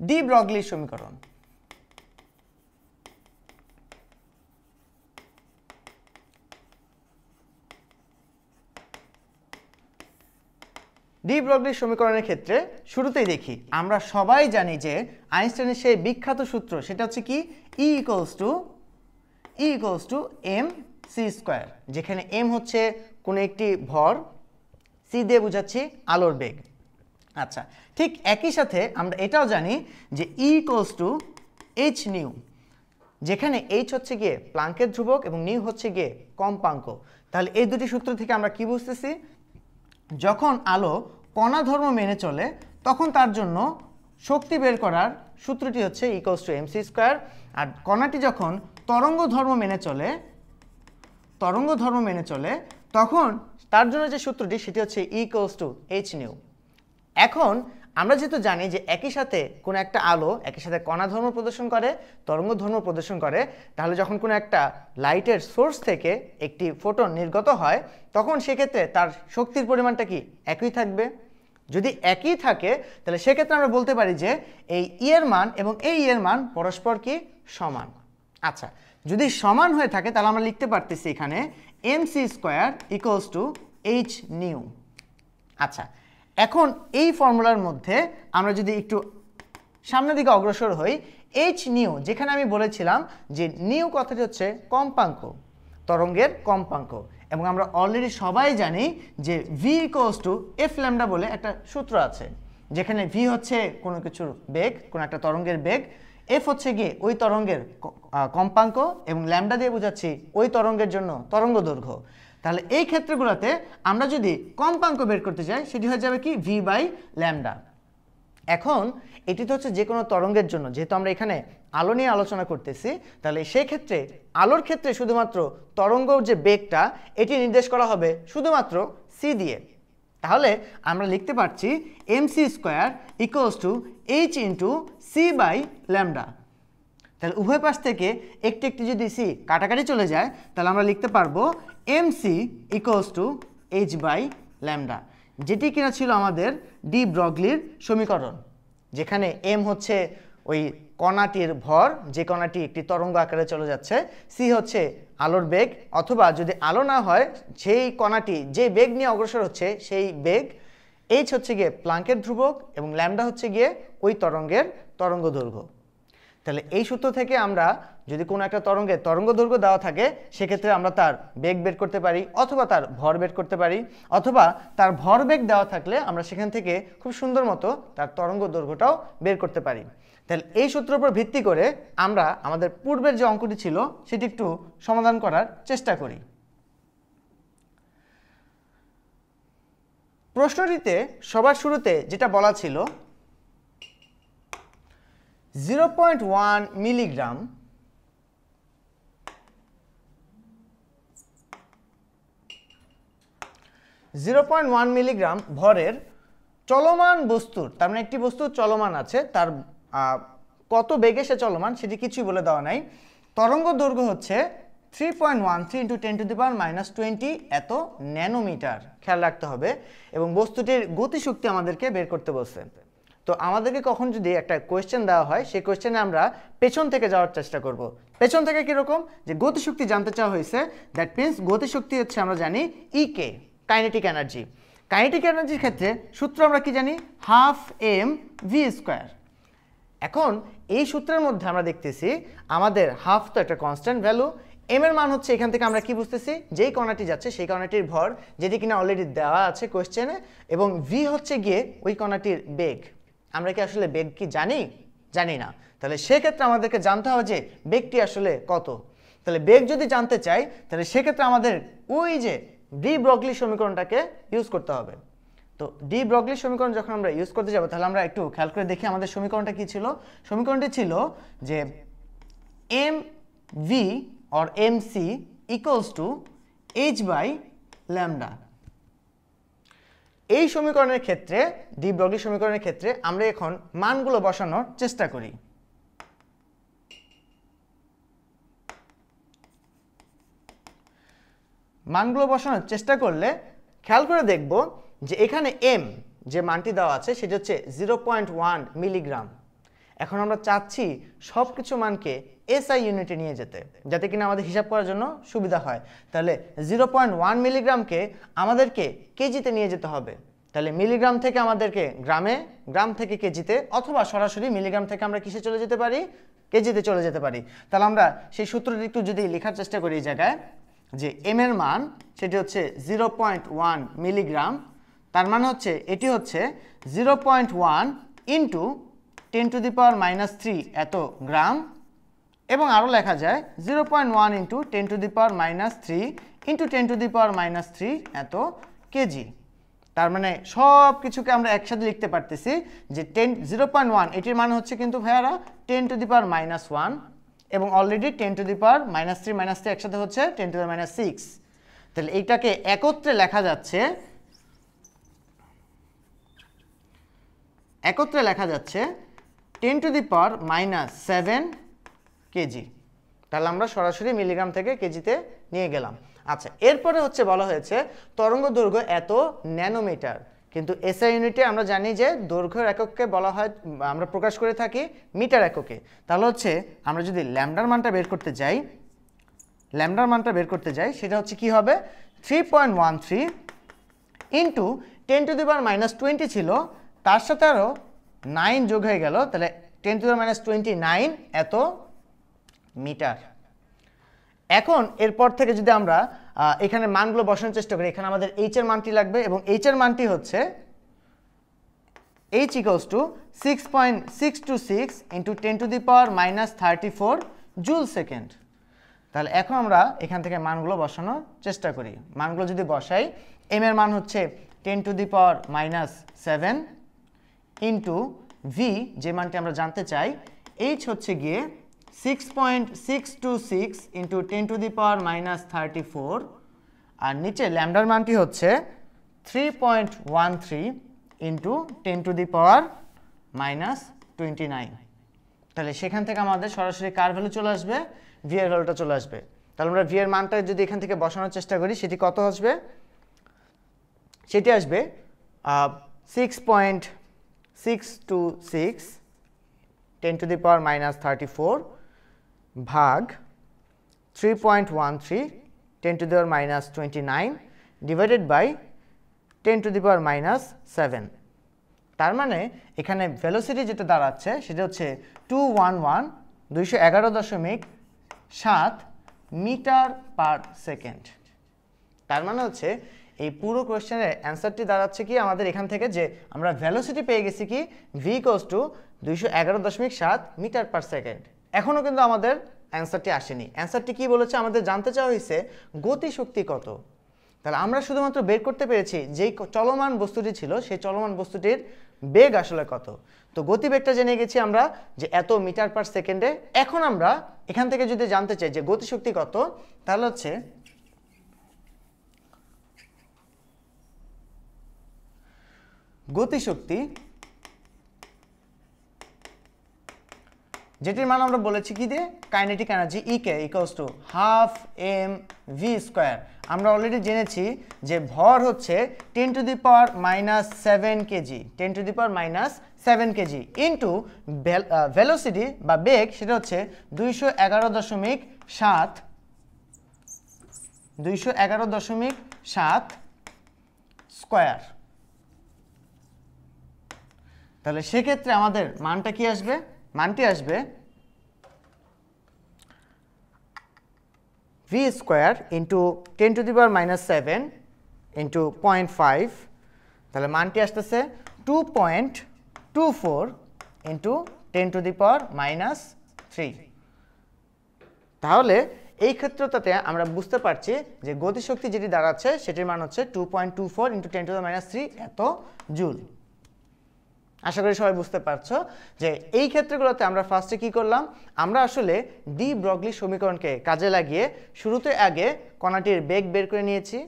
ডি ব্রগলির সমীকরণ ডি ব্রগলির সমীকরণের ক্ষেত্রে শুরুতেই দেখি আমরা সবাই জানি যে আইনস্টাইনের সেই বিখ্যাত সূত্র সেটা হচ্ছে কি E equals to E equals to m c square যেখানে এম হচ্ছে কোনো একটি ভর সি দিয়ে বুঝাচ্ছি আলোর বেগ আচ্ছা ঠিক একই সাথে আমরা এটাও জানি যে E equals to h nu যেখানে এইচ হচ্ছে গিয়ে প্লাঙ্কের ধ্রুবক এবং নিউ হচ্ছে গিয়ে কম্পাঙ্ক তাহলে এই দুটি সূত্র থেকে আমরা কি বুঝতেছি যখন আলো কণা ধর্ম মেনে চলে তখন তার জন্য শক্তি বের করার সূত্রটি হচ্ছে ইকোস টু এমসি স্কোয়ার আর কণাটি যখন তরঙ্গ ধর্ম মেনে চলে তরঙ্গ ধর্ম মেনে চলে তখন তার জন্য যে সূত্রটি সেটি হচ্ছে ইকোস টু এইচ নিউ এখন আমরা যেহেতু জানি যে একই সাথে কোনো একটা আলো একই সাথে কণা ধর্ম প্রদর্শন করে তরঙ্গ ধর্ম প্রদর্শন করে তাহলে যখন কোনো একটা লাইটের সোর্স থেকে একটি ফোটন নির্গত হয় তখন সেক্ষেত্রে তার শক্তির পরিমাণটা কি একই থাকবে যদি একই থাকে তাহলে সেক্ষেত্রে আমরা বলতে পারি যে এই ইয়ের e মান এবং এই ইয়ের e মান পরস্পর কি সমান আচ্ছা যদি সমান হয়ে থাকে তাহলে আমরা লিখতে পারতেছি এখানে m c square equals to h nu আচ্ছা এখন এই ফর্মুলার মধ্যে আমরা যদি একটু সামনের দিকে অগ্রসর হই এইচ নিউ যেখানে আমি বলেছিলাম যে নিউ কথাটি হচ্ছে কম্পাঙ্ক তরঙ্গের কম্পাঙ্ক এবং আমরা অলরেডি সবাই জানি যে v equals to f lambda বলে একটা সূত্র আছে যেখানে ভি হচ্ছে কোনো কিছুর বেগ কোনো একটা তরঙ্গের বেগ এফ হচ্ছে গিয়ে ওই তরঙ্গের কম্পাঙ্ক এবং ল্যামডা দিয়ে বোঝাচ্ছি ওই তরঙ্গের জন্য তরঙ্গ দৈর্ঘ্য তাহলে এই ক্ষেত্রগুলোতে আমরা যদি কম্পাঙ্ক বের করতে চাই সেটি হয়ে যাবে কি ভি বাই ল্যামডা এখন এটি তো হচ্ছে যে কোনো তরঙ্গের জন্য যেহেতু আমরা এখানে আলো নিয়ে আলোচনা করতেছি তাহলে সেক্ষেত্রে আলোর ক্ষেত্রে শুধুমাত্র তরঙ্গ যে বেগটা এটি নির্দেশ করা হবে শুধুমাত্র সি দিয়ে তাহলে আমরা লিখতে পারছি m c square equals to h into c by lambda তাহলে উভয় পাশ থেকে একটি একটি যদি সি কাটাকাটি চলে যায় তাহলে আমরা লিখতে পারবো m c equals to h by lambda যেটি কিনা ছিল আমাদের ডি ব্রগলির সমীকরণ যেখানে এম হচ্ছে ওই কণাটির ভর যে কণাটি একটি তরঙ্গ আকারে চলে যাচ্ছে সি হচ্ছে আলোর বেগ অথবা যদি আলো না হয় সেই কণাটি যে বেগ নিয়ে অগ্রসর হচ্ছে সেই বেগ এইচ হচ্ছে গিয়ে প্লাঙ্কের ধ্রুবক এবং ল্যামডা হচ্ছে গিয়ে ওই তরঙ্গের তরঙ্গ দৈর্ঘ্য তাহলে এই সূত্র থেকে আমরা যদি কোনো একটা তরঙ্গে তরঙ্গ দৈর্ঘ্য দেওয়া থাকে সেক্ষেত্রে আমরা তার বেগ বের করতে পারি অথবা তার ভর বের করতে পারি অথবা তার ভর বেগ দেওয়া থাকলে আমরা সেখান থেকে খুব সুন্দর মতো তার তরঙ্গ দৈর্ঘ্যটাও বের করতে পারি তাহলে এই সূত্রের উপর ভিত্তি করে আমরা আমাদের পূর্বের যে অঙ্কটি ছিল সেটি একটু সমাধান করার চেষ্টা করি প্রশ্নটিতে সবার শুরুতে যেটা বলা ছিল zero point one milligram zero point one milligram ভরের চলমান বস্তুর তার মানে একটি বস্তু চলমান আছে তার কত বেগে সে চলমান সেটি কিছুই বলে দেওয়া নাই তরঙ্গ দৈর্ঘ্য হচ্ছে three point one three into ten to the power minus twenty এত ন্যানোমিটার খেয়াল রাখতে হবে এবং বস্তুটির গতিশক্তি আমাদেরকে বের করতে বসছে তো আমাদেরকে কখন যদি একটা কোয়েশ্চেন দেওয়া হয় সেই কোয়েশ্চেনে আমরা পেছন থেকে যাওয়ার চেষ্টা করব। পেছন থেকে কীরকম যে গতিশক্তি জানতে চাওয়া হয়েছে দ্যাট মিন্স গতিশক্তি হচ্ছে আমরা জানি ই e কে কাইনেটিক এনার্জি কাইনেটিক এনার্জির ক্ষেত্রে সূত্র আমরা কি জানি হাফ এম ভি স্কোয়ার এখন এই সূত্রের মধ্যে আমরা দেখতেছি আমাদের হাফ তো একটা কনস্ট্যান্ট ভ্যালু এম এর মান হচ্ছে এখান থেকে আমরা কি বুঝতেছি যেই কণাটি যাচ্ছে সেই কণাটির ভর যেটি কিনা অলরেডি দেওয়া আছে কোয়েশ্চেনে এবং ভি হচ্ছে গিয়ে ওই কণাটির বেগ আমরা কি আসলে বেগ কি জানি জানি না তাহলে সেক্ষেত্রে আমাদেরকে জানতে হবে যে বেগটি আসলে কত তাহলে বেগ যদি জানতে চাই তাহলে সেক্ষেত্রে আমাদের ওই যে ডি ব্রগলি সমীকরণটাকে ইউজ করতে হবে তো ডি ব্রগলি সমীকরণ যখন আমরা ইউজ করতে যাবো তাহলে আমরা একটু খেয়াল করে দেখি আমাদের সমীকরণটা কি ছিল সমীকরণটি ছিল যে m v or m c equals to h by lambda এই সমীকরণের ক্ষেত্রে ডি ব্রগলি সমীকরণের ক্ষেত্রে আমরা এখন মানগুলো বসানোর চেষ্টা করি মানগুলো বসানোর চেষ্টা করলে খেয়াল করে দেখব যে এখানে এম যে মানটি দেওয়া আছে সেটা হচ্ছে জিরো পয়েন্ট ওয়ান মিলিগ্রাম এখন আমরা চাচ্ছি সব কিছু মানকে এসআই ইউনিটে নিয়ে যেতে যাতে কিনা আমাদের হিসাব করার জন্য সুবিধা হয় তাহলে জিরো পয়েন্ট ওয়ান মিলিগ্রামকে আমাদেরকে কেজিতে নিয়ে যেতে হবে তাহলে মিলিগ্রাম থেকে আমাদেরকে গ্রামে গ্রাম থেকে কেজিতে অথবা সরাসরি মিলিগ্রাম থেকে আমরা কিসে চলে যেতে পারি কেজিতে চলে যেতে পারি তাহলে আমরা সেই সূত্রটি একটু যদি লেখার চেষ্টা করি এই জায়গায় যে এম এর মান সেটি হচ্ছে জিরো পয়েন্ট ওয়ান মিলিগ্রাম তার মানে হচ্ছে এটি হচ্ছে zero point one into ten to the power minus three এত গ্রাম এবং আরও লেখা যায় zero point one into ten to the power minus three into ten to the power minus three এত কেজি তার মানে সব কিছুকে আমরা একসাথে লিখতে পারতেছি যে টেন জিরো পয়েন্ট ওয়ান এটির মান হচ্ছে কিন্তু ভাইয়ারা ten to the power minus one এবং already ten to the power minus three minus three একসাথে হচ্ছে ten to the minus six তাহলে এইটাকে একত্রে লেখা যাচ্ছে একত্রে লেখা যাচ্ছে ten to the power minus seven K G তাহলে আমরা সরাসরি মিলিগ্রাম থেকে কেজিতে নিয়ে গেলাম আচ্ছা এরপরে হচ্ছে বলা হয়েছে তরঙ্গ দৈর্ঘ্য এত ন্যানোমিটার কিন্তু এসআই ইউনিটে আমরা জানি যে দৈর্ঘ্যের একককে বলা হয় আমরা প্রকাশ করে থাকি মিটার এককে তাহলে হচ্ছে আমরা যদি ল্যামডার মানটা বের করতে যাই ল্যামডার মানটা বের করতে যাই সেটা হচ্ছে কি হবে three point one three into ten to the minus twenty ছিল তার সাথে আরও নাইন যোগ হয়ে গেল তাহলে টেন টু দিবার মাইনাস টোয়েন্টি নাইন এত মিটার এখন এরপর থেকে যদি আমরা এখানে মানগুলো বসানোর চেষ্টা করি এখানে আমাদের এইচ এর মানটি লাগবে এবং এইচ এর মানটি হচ্ছে h equals to six point six two six into ten to the power minus thirty four joule second তাহলে এখন আমরা এখান থেকে মানগুলো বসানোর চেষ্টা করি মানগুলো যদি বসাই এম এর মান হচ্ছে ten to the power minus seven into v যে মানটি আমরা জানতে চাই এইচ হচ্ছে গিয়ে 6.626 into ten to the power minus thirty four আর নিচে ল্যামডার মানটি হচ্ছে three point one three into ten to the power minus twenty nine তাহলে সেখান থেকে আমাদের সরাসরি কার ভ্যালু চলে আসবে ভিয়ের ভ্যালুটা চলে আসবে তাহলে আমরা ভিয়ের মানটা যদি এখান থেকে বসানোর চেষ্টা করি সেটি কত আসবে সেটি আসবে six point six two six ten to the power minus thirty four ভাগ three point one three ten to the power minus twenty nine divided by ten to the power minus seven তার মানে এখানে velocity যেটা দাঁড়াচ্ছে সেটা হচ্ছে two one one দুইশো এগারো দশমিক সাত মিটার পার সেকেন্ড তার মানে হচ্ছে এই পুরো কোয়েশ্চেনের অ্যান্সারটি দাঁড়াচ্ছে কি আমাদের এখান থেকে যে আমরা ভ্যালোসিটি পেয়ে গেছি কি ভি কোস টু দুইশো এগারো দশমিক সাত মিটার পার সেকেন্ড এখনও কিন্তু আমাদের অ্যান্সারটি আসেনি অ্যান্সারটি কি বলেছে আমাদের জানতে চাওয়া হয়েছে গতিশক্তি কত তাহলে আমরা শুধুমাত্র বের করতে পেরেছি যেই চলমান বস্তুটি ছিল সেই চলমান বস্তুটির বেগ আসলে কত তো গতিবেগটা জেনে গেছি আমরা যে এত মিটার পার সেকেন্ডে এখন আমরা এখান থেকে যদি জানতে চাই যে গতিশক্তি কত তাহলে হচ্ছে গতিশক্তি যেটির মান আমরা বলেছি কি দিয়ে kinetic energy E K equals to half m v square আমরা অলরেডি জেনেছি যে ভর হচ্ছে ten to the power minus seven K G ten to the power minus seven K G into velocity বা বেগ সেটা হচ্ছে দুইশো এগারো দশমিক সাত দুইশো এগারো দশমিক সাত স্কোয়ার তাহলে সেক্ষেত্রে আমাদের মানটা কি আসবে মানটি আসবে v square into ten to the power minus seven into point five তাহলে মানটি আসতেছে two point two four into ten to the power minus three তাহলে এই ক্ষেত্রটাতে আমরা বুঝতে পারছি যে গতিশক্তি যেটি দাঁড়াচ্ছে সেটির মান হচ্ছে two point two four into ten to minus three এত জুল আশা করি সবাই বুঝতে পারছো যে এই ক্ষেত্রগুলোতে আমরা ফার্স্টে কি করলাম আমরা আসলে ডি ব্রগলি সমীকরণকে কাজে লাগিয়ে শুরুতে আগে কণাটির বেগ বের করে নিয়েছি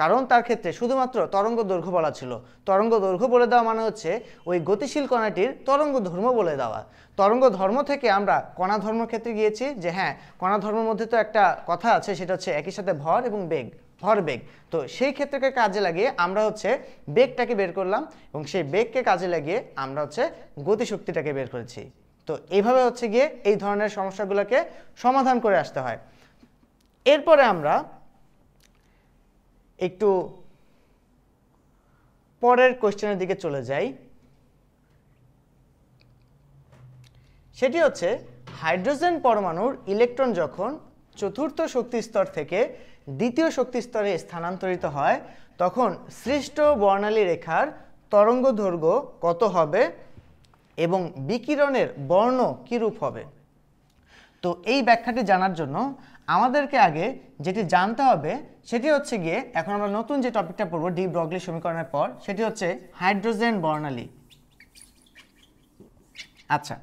কারণ তার ক্ষেত্রে শুধুমাত্র তরঙ্গ দৈর্ঘ্য বলা ছিল তরঙ্গ দৈর্ঘ্য বলে দেওয়া মানে হচ্ছে ওই গতিশীল কণাটির তরঙ্গ ধর্ম বলে দেওয়া তরঙ্গ ধর্ম থেকে আমরা কণা ধর্ম ক্ষেত্রে গিয়েছি যে হ্যাঁ কণা ধর্মের মধ্যে তো একটা কথা আছে সেটা হচ্ছে একই সাথে ভর এবং বেগ ভরবেগ তো সেই ক্ষেত্রকে কাজে লাগিয়ে আমরা হচ্ছে বেগটাকে বের করলাম এবং সেই বেগকে কাজে লাগিয়ে আমরা হচ্ছে গতিশক্তিটাকে বের করেছি তো এইভাবে হচ্ছে গিয়ে এই ধরনের সমস্যাগুলোকে সমাধান করে আসতে হয় এরপরে আমরা একটু পরের কোয়েশ্চেনের দিকে চলে যাই সেটি হচ্ছে হাইড্রোজেন পরমাণুর ইলেকট্রন যখন চতুর্থ শক্তি স্তর থেকে দ্বিতীয় শক্তিস্তরে স্থানান্তরিত হয় তখন সৃষ্ট বর্ণালী রেখার তরঙ্গ দৈর্ঘ্য কত হবে এবং বিকিরণের বর্ণ কীরূপ হবে তো এই ব্যাখ্যাটি জানার জন্য আমাদেরকে আগে যেটি জানতে হবে সেটি হচ্ছে গিয়ে এখন আমরা নতুন যে টপিকটা পড়ব ডি ব্রগলি সমীকরণের পর সেটি হচ্ছে হাইড্রোজেন বর্ণালী আচ্ছা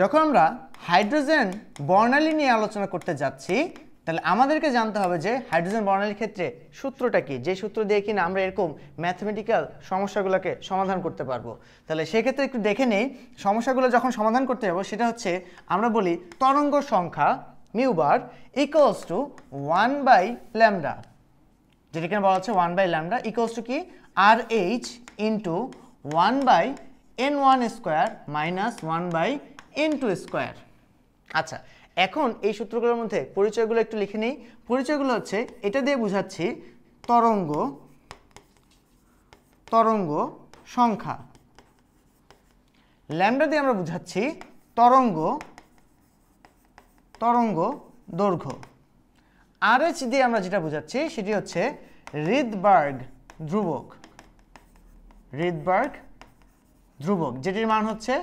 যখন আমরা হাইড্রোজেন বর্ণালী নিয়ে আলোচনা করতে যাচ্ছি তাহলে আমাদেরকে জানতে হবে যে হাইড্রোজেন বর্ণালীর ক্ষেত্রে সূত্রটা কি যে সূত্র দিয়ে কিনা আমরা এরকম ম্যাথমেটিক্যাল সমস্যাগুলোকে সমাধান করতে পারবো তাহলে সেক্ষেত্রে একটু দেখে নেই সমস্যাগুলো যখন সমাধান করতে যাবো সেটা হচ্ছে আমরা বলি তরঙ্গ সংখ্যা mu bar equals to one by lambda যেটা কিনা বলা হচ্ছে one by lambda equals to কি R H into one by n one square minus one by n two square আচ্ছা এখন এই সূত্রগুলোর মধ্যে পরিচয়গুলো একটু লিখে নিই পরিচয়গুলো হচ্ছে এটা দিয়ে বুঝাচ্ছি তরঙ্গ তরঙ্গ সংখ্যা ল্যামডা দিয়ে আমরা বুঝাচ্ছি তরঙ্গ তরঙ্গ দৈর্ঘ্য আর এইচ দিয়ে আমরা যেটা বুঝাচ্ছি সেটি হচ্ছে রিদবার্গ ধ্রুবক রিদবার্গ ধ্রুবক যেটির মান হচ্ছে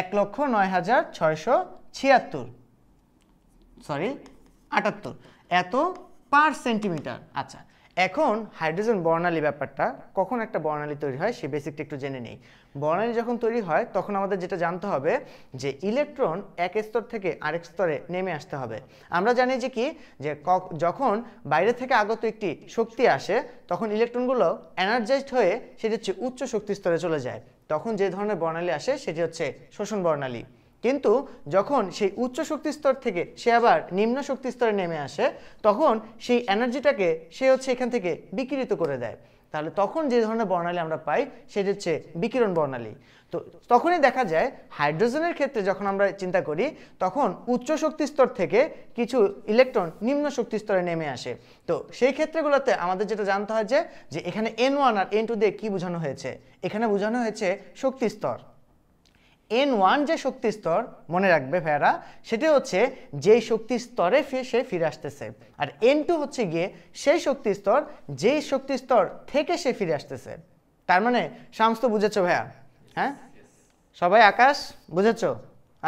এক লক্ষ নয় হাজার ছয়শো ছিয়াত্তর সরি আটাত্তর এত পার সেন্টিমিটার আচ্ছা এখন হাইড্রোজেন বর্ণালী ব্যাপারটা কখন একটা বর্ণালী তৈরি হয় সে বেসিকটা একটু জেনে নেই বর্ণালী যখন তৈরি হয় তখন আমাদের যেটা জানতে হবে যে ইলেকট্রন এক স্তর থেকে আরেক স্তরে নেমে আসতে হবে আমরা জানি যে কি যে যখন বাইরে থেকে আগত একটি শক্তি আসে তখন ইলেকট্রনগুলো এনার্জাইজড হয়ে সেটা হচ্ছে উচ্চ শক্তি স্তরে চলে যায় তখন যে ধরনের বর্ণালী আসে সেটি হচ্ছে শোষণ বর্ণালী কিন্তু যখন সেই উচ্চ শক্তি স্তর থেকে সে আবার নিম্ন শক্তি স্তরে নেমে আসে তখন সেই এনার্জিটাকে সে হচ্ছে এখান থেকে বিকৃত করে দেয় তাহলে তখন যে ধরনের বর্ণালী আমরা পাই সেটি হচ্ছে বিকিরণ বর্ণালী তো তখনই দেখা যায় হাইড্রোজেনের ক্ষেত্রে যখন আমরা চিন্তা করি তখন উচ্চ শক্তি স্তর থেকে কিছু ইলেকট্রন নিম্ন শক্তি স্তরে নেমে আসে তো সেই ক্ষেত্রগুলোতে আমাদের যেটা জানতে হয় যে এখানে এন ওয়ান আর এন টু দিয়ে কী বোঝানো হয়েছে এখানে বোঝানো হয়েছে শক্তি স্তর এন ওয়ান যে শক্তি স্তর মনে রাখবে ভাইয়ারা সেটি হচ্ছে যেই শক্তি স্তরে সে ফিরে আসতেছে আর এন টু হচ্ছে গিয়ে সেই শক্তি স্তর যেই শক্তি স্তর থেকে সে ফিরে আসতেছে তার মানে শামস তো বুঝেছো ভাইয়া হ্যাঁ সবাই আকাশ বুঝেছো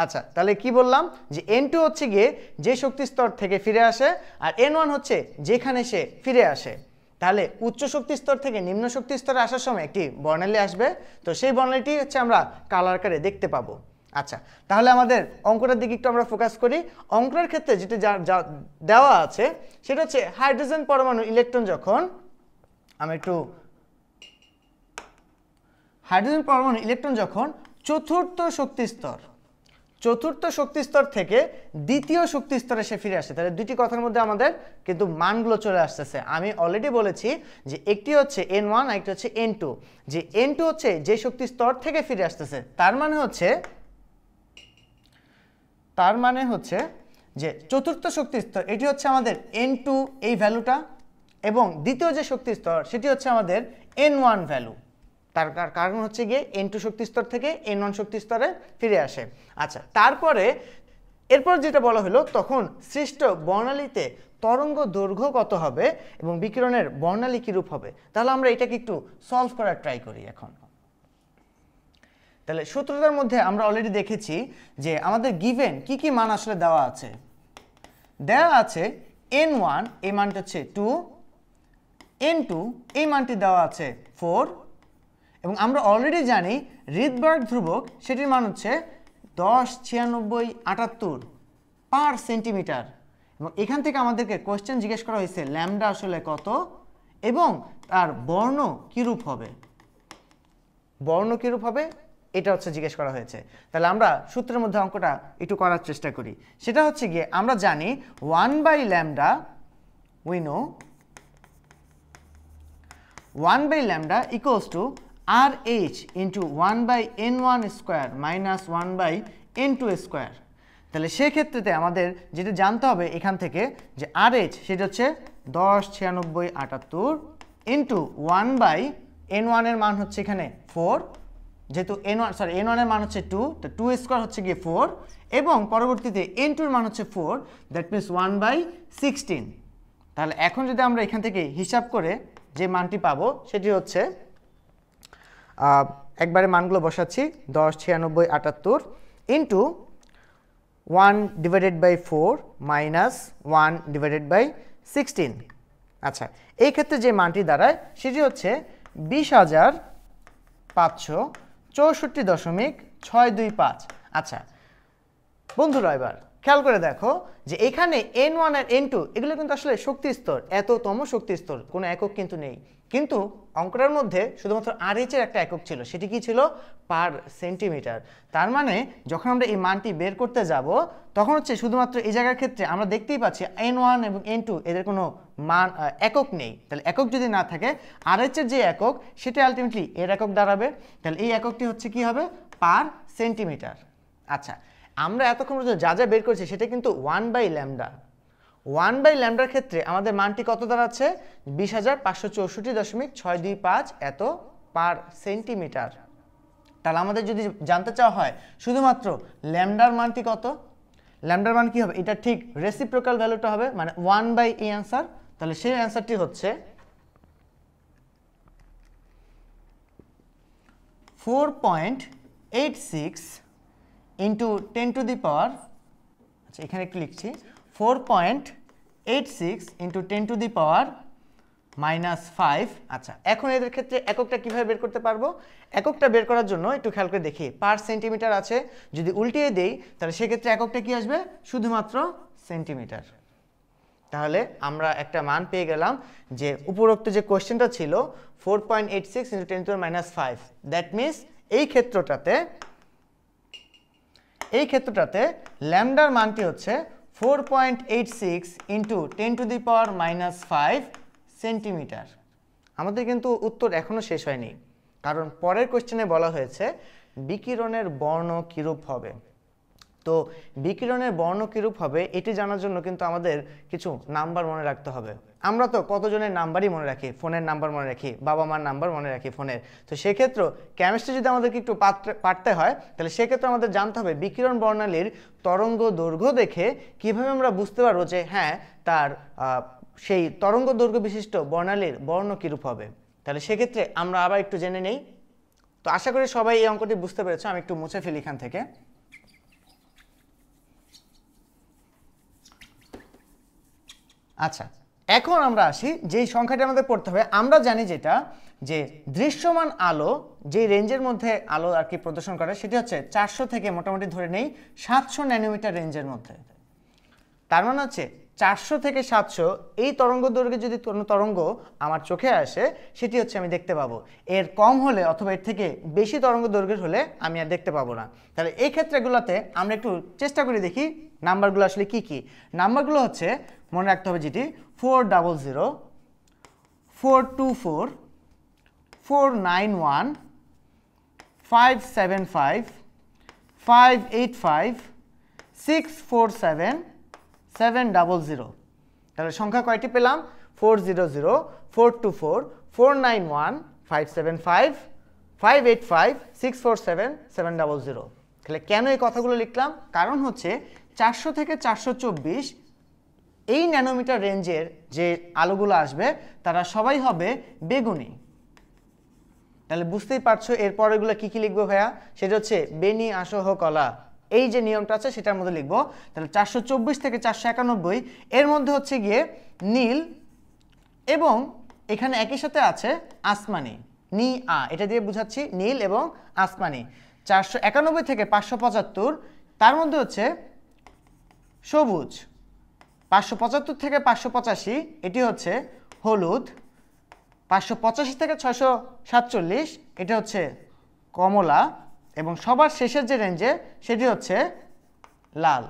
আচ্ছা তাহলে কি বললাম যে এন টু হচ্ছে গিয়ে যে শক্তি স্তর থেকে ফিরে আসে আর এন ওয়ান হচ্ছে যেখানে সে ফিরে আসে তাহলে উচ্চ শক্তি স্তর থেকে নিম্ন শক্তি স্তরে আসার সময় একটি বর্ণালী আসবে তো সেই বর্ণালীটি হচ্ছে আমরা কালার আকারে দেখতে পাবো আচ্ছা তাহলে আমাদের অঙ্কটার দিকে একটু আমরা ফোকাস করি অঙ্কটার ক্ষেত্রে যেটা যা দেওয়া আছে সেটা হচ্ছে হাইড্রোজেন পরমাণু ইলেকট্রন যখন আমি একটু হাইড্রোজেন পরমাণু ইলেকট্রন যখন চতুর্থ শক্তি স্তর চতুর্থ শক্তিস্তর থেকে দ্বিতীয় শক্তিস্তরে সে ফিরে আসে তাহলে দুটি কথার মধ্যে আমাদের কিন্তু মানগুলো চলে আসতেছে আমি অলরেডি বলেছি যে একটি হচ্ছে এন ওয়ান আরেকটি হচ্ছে এন টু যে এন টু হচ্ছে যে শক্তি স্তর থেকে ফিরে আসতেছে তার মানে হচ্ছে তার মানে হচ্ছে যে চতুর্থ শক্তিস্তর এটি হচ্ছে আমাদের এন টু এই ভ্যালুটা এবং দ্বিতীয় যে শক্তি স্তর সেটি হচ্ছে আমাদের এন ওয়ান ভ্যালু তার কারণ হচ্ছে গিয়ে এন টু শক্তি স্তর থেকে এন ওয়ান শক্তি স্তরে ফিরে আসে আচ্ছা তারপরে এরপর যেটা বলা হলো তখন সৃষ্ট বর্ণালীতে তরঙ্গ দৈর্ঘ্য কত হবে এবং বিকিরণের বর্ণালী কীরূপ হবে তাহলে আমরা এটাকে একটু সলভ করার ট্রাই করি এখন তাহলে সূত্রটার মধ্যে আমরা অলরেডি দেখেছি যে আমাদের গিভেন কি কি মান আসলে দেওয়া আছে দেওয়া আছে এন ওয়ান এই মানটা হচ্ছে টু এন টু এই মানটি দেওয়া আছে ফোর এবং আমরা অলরেডি জানি রিদবার্গ ধ্রুবক সেটির মান হচ্ছে দশ ছিয়ানব্বই আটাত্তর পার সেন্টিমিটার এবং এখান থেকে আমাদেরকে কোয়েশ্চেন জিজ্ঞেস করা হয়েছে ল্যামডা আসলে কত এবং তার বর্ণ কীরূপ হবে বর্ণ কীরূপ হবে এটা হচ্ছে জিজ্ঞেস করা হয়েছে তাহলে আমরা সূত্রের মধ্যে অঙ্কটা একটু করার চেষ্টা করি সেটা হচ্ছে গিয়ে আমরা জানি one by lambda we know one by lambda equals to R H one by n one square minus one by n two square তাহলে সেক্ষেত্রেতে আমাদের যেটা জানতে হবে এখান থেকে যে আর এইচ সেটা হচ্ছে দশ ছিয়ানব্বই আটাত্তর ইন্টু ওয়ান বাই এন ওয়ানের মান হচ্ছে এখানে ফোর যেহেতু এন ওয়ান সরি এন ওয়ানের মান হচ্ছে টু তো টু স্কোয়ার হচ্ছে গিয়ে ফোর এবং পরবর্তীতে এন টুর মান হচ্ছে four that means one by sixteen তাহলে এখন যদি আমরা এখান থেকে হিসাব করে যে মানটি পাবো সেটি হচ্ছে একবারে মানগুলো বসাচ্ছি দশ ছিয়ানব্বই আটাত্তর into one divided by four minus one divided by sixteen আচ্ছা এই ক্ষেত্রে যে মানটি দাঁড়ায় সেটি হচ্ছে বিশ হাজার পাঁচশো চৌষট্টি দশমিক ছয় দুই পাঁচ আচ্ছা বন্ধুরা এবার খেয়াল করে দেখো যে এখানে এন ওয়ান আর এন টু এগুলো কিন্তু আসলে শক্তি স্তর এততম শক্তি স্তর কোনো একক কিন্তু নেই কিন্তু অঙ্কটার মধ্যে শুধুমাত্র আর এর একটা একক ছিল সেটি কি ছিল পার সেন্টিমিটার তার মানে যখন আমরা এই মানটি বের করতে যাব তখন হচ্ছে শুধুমাত্র এই জায়গার ক্ষেত্রে আমরা দেখতেই পাচ্ছি এন ওয়ান এবং এন টু এদের কোনো মান একক নেই তাহলে একক যদি না থাকে আর এর যে একক সেটা আলটিমেটলি এর একক দাঁড়াবে তাহলে এই এককটি হচ্ছে কি হবে পার সেন্টিমিটার আচ্ছা আমরা এতক্ষণ যা যা বের করছি সেটা কিন্তু one by lambda one by ল্যামডার ক্ষেত্রে আমাদের মানটি কত দাঁড়াচ্ছে বিশ হাজার পাঁচশো চৌষট্টি দশমিক ছয় দুই পাঁচ এত পার সেন্টিমিটার তাহলে আমাদের যদি জানতে চাওয়া হয় শুধুমাত্র ল্যামডার মানটি কত ল্যামডার মান কী হবে এটা ঠিক রেসিপ্রোকাল ভ্যালুটা হবে মানে ওয়ান বাই এ অ্যান্সার তাহলে সেই অ্যান্সারটি হচ্ছে four point eight six into ten to the power আচ্ছা এখানে একটু লিখছি four point eight six into ten to the power minus five আচ্ছা এখন এদের ক্ষেত্রে এককটা কিভাবে বের করতে পারবো এককটা বের করার জন্য একটু খেয়াল করে দেখি পার সেন্টিমিটার আছে যদি উল্টিয়ে দেই তাহলে সেক্ষেত্রে এককটা কি আসবে শুধুমাত্র সেন্টিমিটার তাহলে আমরা একটা মান পেয়ে গেলাম যে উপরোক্ত যে কোয়েশ্চেনটা ছিল four point eight six into ten to minus five that means এই ক্ষেত্রটাতে এই ক্ষেত্রটাতে ল্যামডার মানটি হচ্ছে 4.86 into ten to the power minus five centimetre আমাদের কিন্তু উত্তর এখনো শেষ হয়নি কারণ পরের কোশ্চেনে বলা হয়েছে বিকিরণের বর্ণ কিরূপ হবে তো বিকিরণের বর্ণ কিরূপ হবে এটি জানার জন্য কিন্তু আমাদের কিছু নাম্বার মনে রাখতে হবে আমরা তো কতজনের নাম্বারই মনে রাখি ফোনের নাম্বার মনে রাখি বাবা মার নাম্বার মনে রাখি ফোনের তো সেক্ষেত্রে কেমিস্ট্রি যদি আমাদেরকে একটু পারতে হয় তাহলে সেক্ষেত্রে আমাদের জানতে হবে বিকিরণ বর্ণালীর তরঙ্গ দৈর্ঘ্য দেখে কিভাবে আমরা বুঝতে পারবো যে হ্যাঁ তার সেই তরঙ্গ দৈর্ঘ্য বিশিষ্ট বর্ণালীর বর্ণ কীরূপ হবে তাহলে সেক্ষেত্রে আমরা আবার একটু জেনে নেই তো আশা করি সবাই এই অঙ্কটি বুঝতে পেরেছ আমি একটু মুছে ফেলি এখান থেকে আচ্ছা এখন আমরা আসি যেই সংখ্যাটা আমাদের পড়তে হবে আমরা জানি যেটা যে দৃশ্যমান আলো যে রেঞ্জের মধ্যে আলো আর কি প্রদর্শন করে সেটি হচ্ছে চারশো থেকে মোটামুটি ধরে নেই সাতশো ন্যানোমিটার রেঞ্জের মধ্যে তার মানে হচ্ছে চারশো থেকে সাতশো এই তরঙ্গ দৈর্ঘ্যে যদি কোনো তরঙ্গ আমার চোখে আসে সেটি হচ্ছে আমি দেখতে পাবো এর কম হলে অথবা এর থেকে বেশি তরঙ্গ দৈর্ঘ্যের হলে আমি আর দেখতে পাবো না তাহলে এই ক্ষেত্রেগুলোতে আমরা একটু চেষ্টা করে দেখি নাম্বারগুলো আসলে কি কি নাম্বারগুলো হচ্ছে মনে রাখতে হবে যেটি four double zero four two four four nine one five seven five five eight five six four seven seven double zero তাহলে সংখ্যা কয়টি পেলাম four zero zero four two four four nine one five seven five five eight five six four seven seven double zero তাহলে কেন এই কথাগুলো লিখলাম কারণ হচ্ছে চারশো থেকে চারশো চব্বিশ এই ন্যানোমিটার রেঞ্জের যে আলোগুলো আসবে তারা সবাই হবে বেগুনি তাহলে বুঝতেই পারছো এরপরেগুলো কী কী লিখবো ভাইয়া সেটা হচ্ছে বেনি আসহ কলা এই যে নিয়মটা আছে সেটার মধ্যে লিখবো তাহলে চারশো থেকে চারশো এর মধ্যে হচ্ছে গিয়ে নীল এবং এখানে একই সাথে আছে আসমানি নি আ এটা দিয়ে বুঝাচ্ছি নীল এবং আসমানি চারশো থেকে পাঁচশো তার মধ্যে হচ্ছে সবুজ পাঁচশো থেকে পাঁচশো এটি হচ্ছে হলুদ পাঁচশো থেকে ছয়শো এটা হচ্ছে কমলা এবং সবার শেষের যে রেঞ্জে সেটি হচ্ছে লাল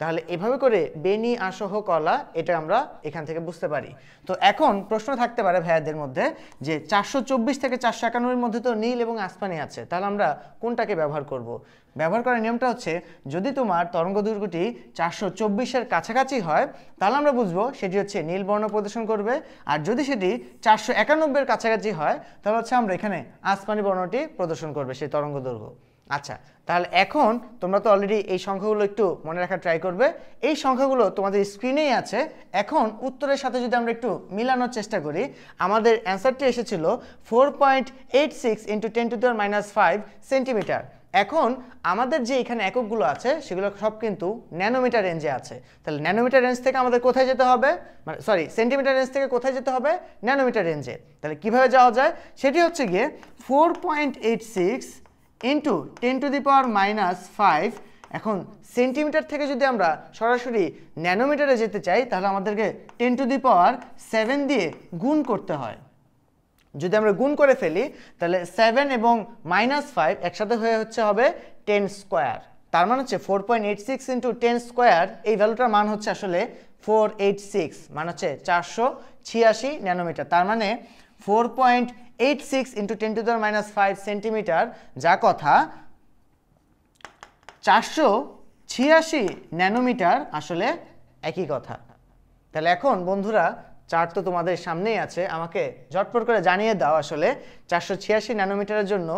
তাহলে এভাবে করে বেনি আসহ কলা এটা আমরা এখান থেকে বুঝতে পারি তো এখন প্রশ্ন থাকতে পারে ভাইয়াদের মধ্যে যে চারশো থেকে চারশো একানব্বই মধ্যে তো নীল এবং আসমানি আছে তাহলে আমরা কোনটাকে ব্যবহার করব। ব্যবহার করার নিয়মটা হচ্ছে যদি তোমার তরঙ্গ দুর্গটি চারশো চব্বিশের কাছাকাছি হয় তাহলে আমরা বুঝবো সেটি হচ্ছে নীল বর্ণ প্রদর্শন করবে আর যদি সেটি চারশো একানব্বইয়ের কাছাকাছি হয় তাহলে হচ্ছে আমরা এখানে আসপানি বর্ণটি প্রদর্শন করবে সেই তরঙ্গ দুর্গ আচ্ছা তাহলে এখন তোমরা তো অলরেডি এই সংখ্যাগুলো একটু মনে রাখার ট্রাই করবে এই সংখ্যাগুলো তোমাদের স্ক্রিনেই আছে এখন উত্তরের সাথে যদি আমরা একটু মিলানোর চেষ্টা করি আমাদের অ্যান্সারটি এসেছিল four point eight six into ten to দেওয়ার মাইনাস ফাইভ সেন্টিমিটার এখন আমাদের যে এখানে এককগুলো আছে সেগুলো সব কিন্তু ন্যানোমিটার রেঞ্জে আছে তাহলে ন্যানোমিটার রেঞ্জ থেকে আমাদের কোথায় যেতে হবে মানে সরি সেন্টিমিটার রেঞ্জ থেকে কোথায় যেতে হবে ন্যানোমিটার রেঞ্জে তাহলে কিভাবে যাওয়া যায় সেটি হচ্ছে গিয়ে four point eight six into ten to the power minus five এখন সেন্টিমিটার থেকে যদি আমরা সরাসরি ন্যানোমিটারে যেতে চাই তাহলে আমাদেরকে ten to the power seven দিয়ে গুণ করতে হয় যদি আমরা গুণ করে ফেলি তাহলে সেভেন এবং মাইনাস ফাইভ একসাথে হয়ে হচ্ছে হবে টেন স্কোয়ার তার মানে হচ্ছে four point eight six into ten square এই ভ্যালুটার মান হচ্ছে আসলে ফোর এইট সিক্স মানে হচ্ছে চারশো ছিয়াশি ন্যানোমিটার তার মানে four point eight six into ten to দর মাইনাস ফাইভ সেন্টিমিটার যা কথা চারশো ছিয়াশি ন্যানোমিটার আসলে একই কথা তাহলে এখন বন্ধুরা চার্ট তো তোমাদের সামনেই আছে আমাকে ঝটপট করে জানিয়ে দাও আসলে চারশো ছিয়াশি ন্যানোমিটারের জন্য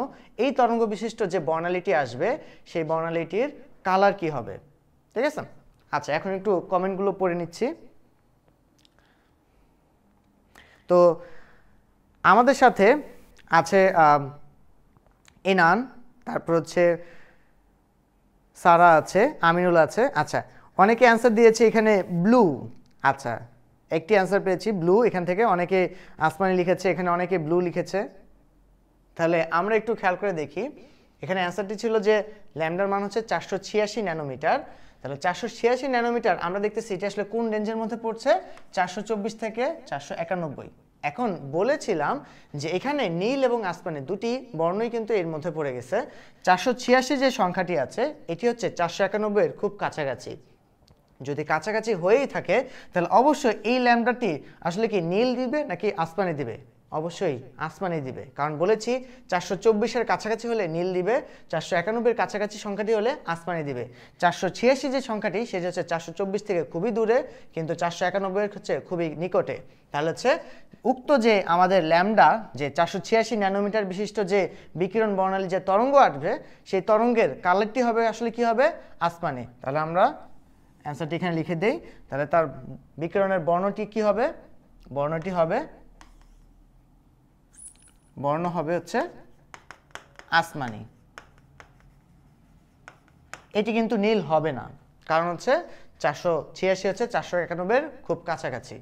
এই তরঙ্গ বিশিষ্ট যে বর্ণালিটি আসবে সেই বর্ণালিটির কালার কি হবে ঠিক আছে আচ্ছা এখন একটু কমেন্টগুলো পড়ে নিচ্ছি তো আমাদের সাথে আছে এনান তারপর হচ্ছে সারা আছে আমিনুল আছে আচ্ছা অনেকে অ্যান্সার দিয়েছে এখানে ব্লু আচ্ছা একটি অ্যান্সার পেয়েছি ব্লু এখান থেকে অনেকে আসমানি লিখেছে এখানে অনেকে ব্লু লিখেছে তাহলে আমরা একটু খেয়াল করে দেখি এখানে অ্যান্সারটি ছিল যে ল্যান্ডার মান হচ্ছে চারশো ছিয়াশি ন্যানোমিটার তাহলে চারশো ছিয়াশি ন্যানোমিটার আমরা দেখতেছি এটা আসলে কোন রেঞ্জের মধ্যে পড়ছে চারশো চব্বিশ থেকে চারশো একানব্বই এখন বলেছিলাম যে এখানে নীল এবং আসমানি দুটি বর্ণই কিন্তু এর মধ্যে পড়ে গেছে চারশো ছিয়াশি যে সংখ্যাটি আছে এটি হচ্ছে চারশো একানব্বইয়ের খুব কাছাকাছি যদি কাছাকাছি হয়েই থাকে তাহলে অবশ্যই এই ল্যামডাটি আসলে কি নীল দিবে নাকি আসমানি দিবে অবশ্যই আসমানে দিবে কারণ বলেছি চারশো চব্বিশের কাছাকাছি হলে নীল দিবে চারশো একানব্বইয়ের কাছাকাছি সংখ্যাটি হলে আসমানে দিবে চারশো ছিয়াশি যে সংখ্যাটি সেটি হচ্ছে চারশো চব্বিশ থেকে খুবই দূরে কিন্তু চারশো একানব্বইয়ের হচ্ছে খুবই নিকটে তাহলে হচ্ছে উক্ত যে আমাদের ল্যামডা যে চারশো ছিয়াশি ন্যানোমিটার বিশিষ্ট যে বিকিরণ বর্ণালী যে তরঙ্গ আসবে সেই তরঙ্গের কালারটি হবে আসলে কি হবে আসমানে তাহলে আমরা অ্যান্সারটি এখানে লিখে দেই তাহলে তার বিকিরণের বর্ণটি কি হবে বর্ণটি হবে বর্ণ হবে হচ্ছে আসমানি এটি কিন্তু নীল হবে না কারণ হচ্ছে চারশো ছিয়াশি হচ্ছে চারশো একানব্বের খুব কাছাকাছি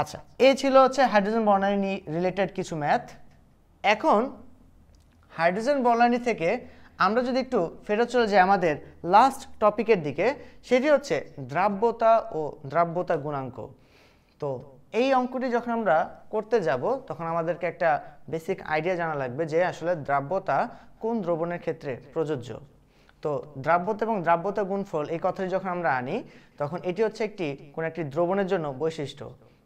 আচ্ছা এই ছিল হচ্ছে হাইড্রোজেন বর্ণালী রিলেটেড কিছু ম্যাথ এখন হাইড্রোজেন বর্ণালী থেকে আমরা যদি একটু ফেরত চলে যাই আমাদের লাস্ট টপিকের দিকে সেটি হচ্ছে দ্রাব্যতা ও দ্রাব্যতা গুণাঙ্ক তো এই অঙ্কটি যখন আমরা করতে যাব তখন আমাদেরকে একটা বেসিক আইডিয়া জানা লাগবে যে আসলে দ্রাব্যতা কোন দ্রবণের ক্ষেত্রে প্রযোজ্য তো দ্রাব্যতা এবং দ্রাব্যতা গুণফল এই কথাটি যখন আমরা আনি তখন এটি হচ্ছে একটি কোন একটি দ্রবণের জন্য বৈশিষ্ট্য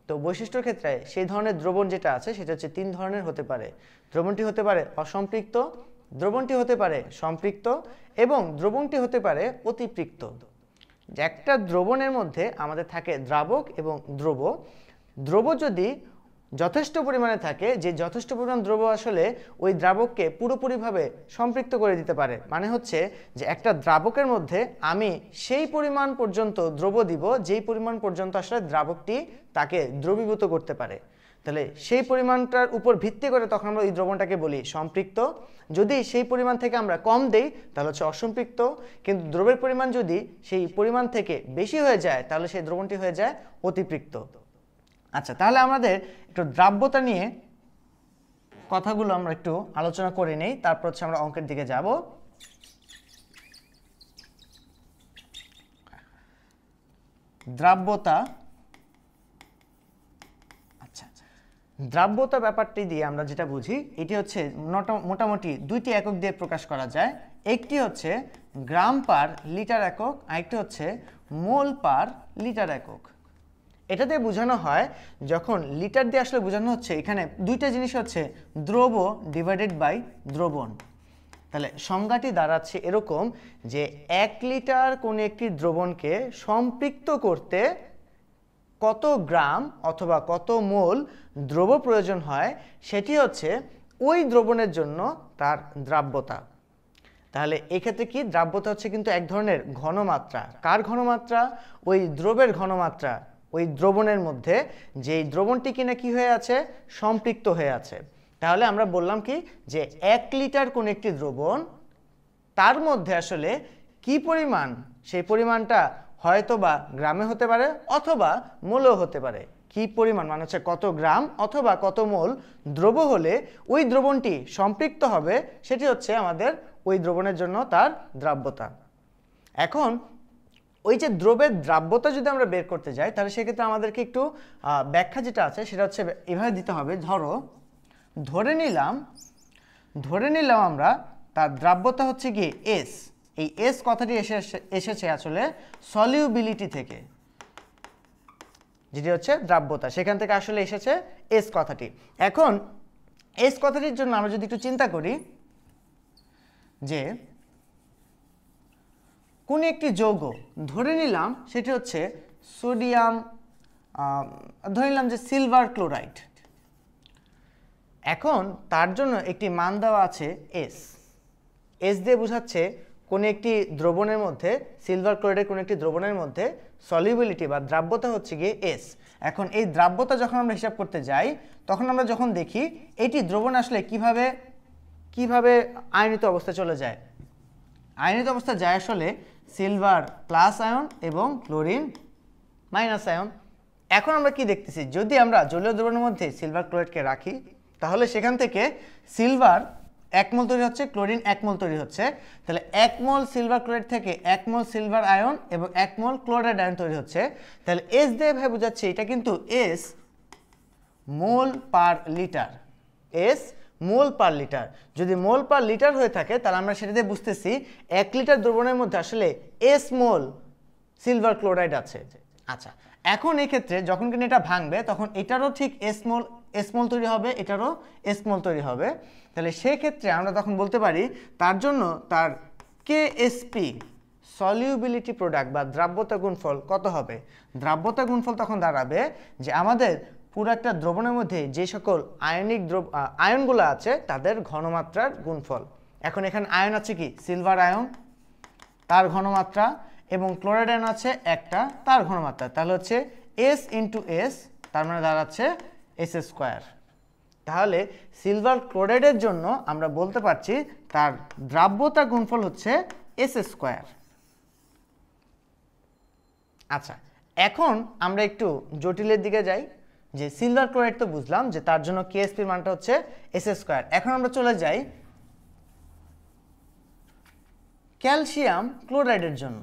তো বৈশিষ্ট্যর ক্ষেত্রে সেই ধরনের দ্রবণ যেটা আছে সেটা হচ্ছে তিন ধরনের হতে পারে দ্রবণটি হতে পারে অসম্পৃক্ত দ্রবণটি হতে পারে সম্পৃক্ত এবং দ্রবণটি হতে পারে অতিপৃক্ত একটা দ্রবণের মধ্যে আমাদের থাকে দ্রাবক এবং দ্রব দ্রব যদি যথেষ্ট পরিমাণে থাকে যে যথেষ্ট পরিমাণ দ্রব আসলে ওই দ্রাবককে পুরোপুরিভাবে সম্পৃক্ত করে দিতে পারে মানে হচ্ছে যে একটা দ্রাবকের মধ্যে আমি সেই পরিমাণ পর্যন্ত দ্রব দিব যেই পরিমাণ পর্যন্ত আসলে দ্রাবকটি তাকে দ্রবীভূত করতে পারে তাহলে সেই পরিমাণটার উপর ভিত্তি করে তখন আমরা ওই দ্রবণটাকে বলি সম্পৃক্ত যদি সেই পরিমাণ থেকে আমরা কম দেই তাহলে হচ্ছে অসম্পৃক্ত কিন্তু দ্রবের পরিমাণ যদি সেই পরিমাণ থেকে বেশি হয়ে যায় তাহলে সেই দ্রবণটি হয়ে যায় অতিপৃক্ত আচ্ছা তাহলে আমাদের একটু দ্রাব্যতা নিয়ে কথাগুলো আমরা একটু আলোচনা করে নেই তারপর হচ্ছে আমরা অঙ্কের দিকে যাব দ্রাব্যতা আচ্ছা দ্রাব্যতা ব্যাপারটি দিয়ে আমরা যেটা বুঝি এটি হচ্ছে মোটামুটি দুইটি একক দিয়ে প্রকাশ করা যায় একটি হচ্ছে গ্রাম পার লিটার একক আরেকটি হচ্ছে মোল পার লিটার একক এটাতে বোঝানো হয় যখন লিটার দিয়ে আসলে বোঝানো হচ্ছে এখানে দুইটা জিনিস হচ্ছে দ্রব ডিভাইডেড বাই দ্রবণ তাহলে সংজ্ঞাটি দাঁড়াচ্ছে এরকম যে এক লিটার কোনো একটি দ্রবণকে সম্পৃক্ত করতে কত গ্রাম অথবা কত মোল দ্রব প্রয়োজন হয় সেটি হচ্ছে ওই দ্রবণের জন্য তার দ্রাব্যতা তাহলে এক্ষেত্রে কি দ্রাব্যতা হচ্ছে কিন্তু এক ধরনের ঘনমাত্রা কার ঘনমাত্রা ওই দ্রবের ঘনমাত্রা ওই দ্রবণের মধ্যে যেই দ্রবণটি কিনা কি হয়ে আছে সম্পৃক্ত হয়ে আছে তাহলে আমরা বললাম কি যে এক লিটার কোন একটি দ্রবণ তার মধ্যে আসলে কি পরিমাণ সেই পরিমাণটা হয়তো বা গ্রামে হতে পারে অথবা মোলও হতে পারে কি পরিমাণ মানে হচ্ছে কত গ্রাম অথবা কত মোল দ্রব হলে ওই দ্রবণটি সম্পৃক্ত হবে সেটি হচ্ছে আমাদের ওই দ্রবণের জন্য তার দ্রাব্যতা এখন ওই যে দ্রব্যের দ্রাব্যতা যদি আমরা বের করতে যাই তাহলে সেক্ষেত্রে আমাদেরকে একটু ব্যাখ্যা যেটা আছে সেটা হচ্ছে এভাবে দিতে হবে ধরো ধরে নিলাম ধরে নিলাম আমরা তার দ্রাব্যতা হচ্ছে কি এস এই এস কথাটি এসে এসেছে আসলে সলিউবিলিটি থেকে যেটি হচ্ছে দ্রাব্যতা সেখান থেকে আসলে এসেছে এস কথাটি এখন এস কথাটির জন্য আমরা যদি একটু চিন্তা করি যে কোন একটি যৌগ ধরে নিলাম সেটি হচ্ছে সোডিয়াম ধরে নিলাম যে সিলভার ক্লোরাইড এখন তার জন্য একটি মান দেওয়া আছে এস এস দিয়ে বোঝাচ্ছে কোনো একটি দ্রবণের মধ্যে সিলভার ক্লোরাইডের কোনো একটি দ্রবণের মধ্যে সলিবিলিটি বা দ্রাব্যতা হচ্ছে গিয়ে এস এখন এই দ্রাব্যতা যখন আমরা হিসাব করতে যাই তখন আমরা যখন দেখি এটি দ্রবণ আসলে কিভাবে কিভাবে আয়নিত অবস্থায় চলে যায় আয়নিত অবস্থা যায় আসলে সিলভার প্লাস আয়ন এবং ক্লোরিন মাইনাস আয়ন এখন আমরা কি দেখতেছি যদি আমরা জলীয় দ্রবণের মধ্যে সিলভার ক্লোরাইডকে রাখি তাহলে সেখান থেকে সিলভার একমল তৈরি হচ্ছে ক্লোরিন একমল তৈরি হচ্ছে তাহলে একমল সিলভার ক্লোরাইড থেকে একমল সিলভার আয়ন এবং একমল ক্লোরাইড আয়ন তৈরি হচ্ছে তাহলে এস দিয়ে ভাই বোঝাচ্ছে এটা কিন্তু S mole per litre S mole per litre যদি মোল পার লিটার হয়ে থাকে তাহলে আমরা সেটাতে বুঝতেছি এক লিটার দ্রবণের মধ্যে আসলে এস মোল সিলভার ক্লোরাইড আছে আচ্ছা এখন এক্ষেত্রে যখন কিন্তু এটা ভাঙবে তখন এটারও ঠিক এসমোল এসমোল তৈরি হবে এটারও এসমোল তৈরি হবে তাহলে সেক্ষেত্রে আমরা তখন বলতে পারি তার জন্য তার কেএসপি সলিউবিলিটি প্রোডাক্ট বা দ্রাব্যতা গুণফল কত হবে দ্রাব্যতা গুণফল তখন দাঁড়াবে যে আমাদের পুরো একটা দ্রবণের মধ্যে যে সকল আয়নিক দ্রব আয়নগুলো আছে তাদের ঘনমাত্রার গুণফল এখন এখানে আয়ন আছে কি সিলভার আয়ন তার ঘনমাত্রা এবং ক্লোরাইড আয়ন আছে একটা তার ঘনমাত্রা তাহলে হচ্ছে এস ইন্টু এস তার মানে দাঁড়াচ্ছে এস স্কোয়ার তাহলে সিলভার ক্লোরাইডের জন্য আমরা বলতে পারছি তার দ্রাব্যতা গুণফল হচ্ছে এস স্কোয়ার আচ্ছা এখন আমরা একটু জটিলের দিকে যাই যে সিলভার ক্লোরাইড তো বুঝলাম যে তার জন্য কেএসপির মানটা হচ্ছে এস স্কোয়ার এখন আমরা চলে যাই ক্যালসিয়াম ক্লোরাইডের জন্য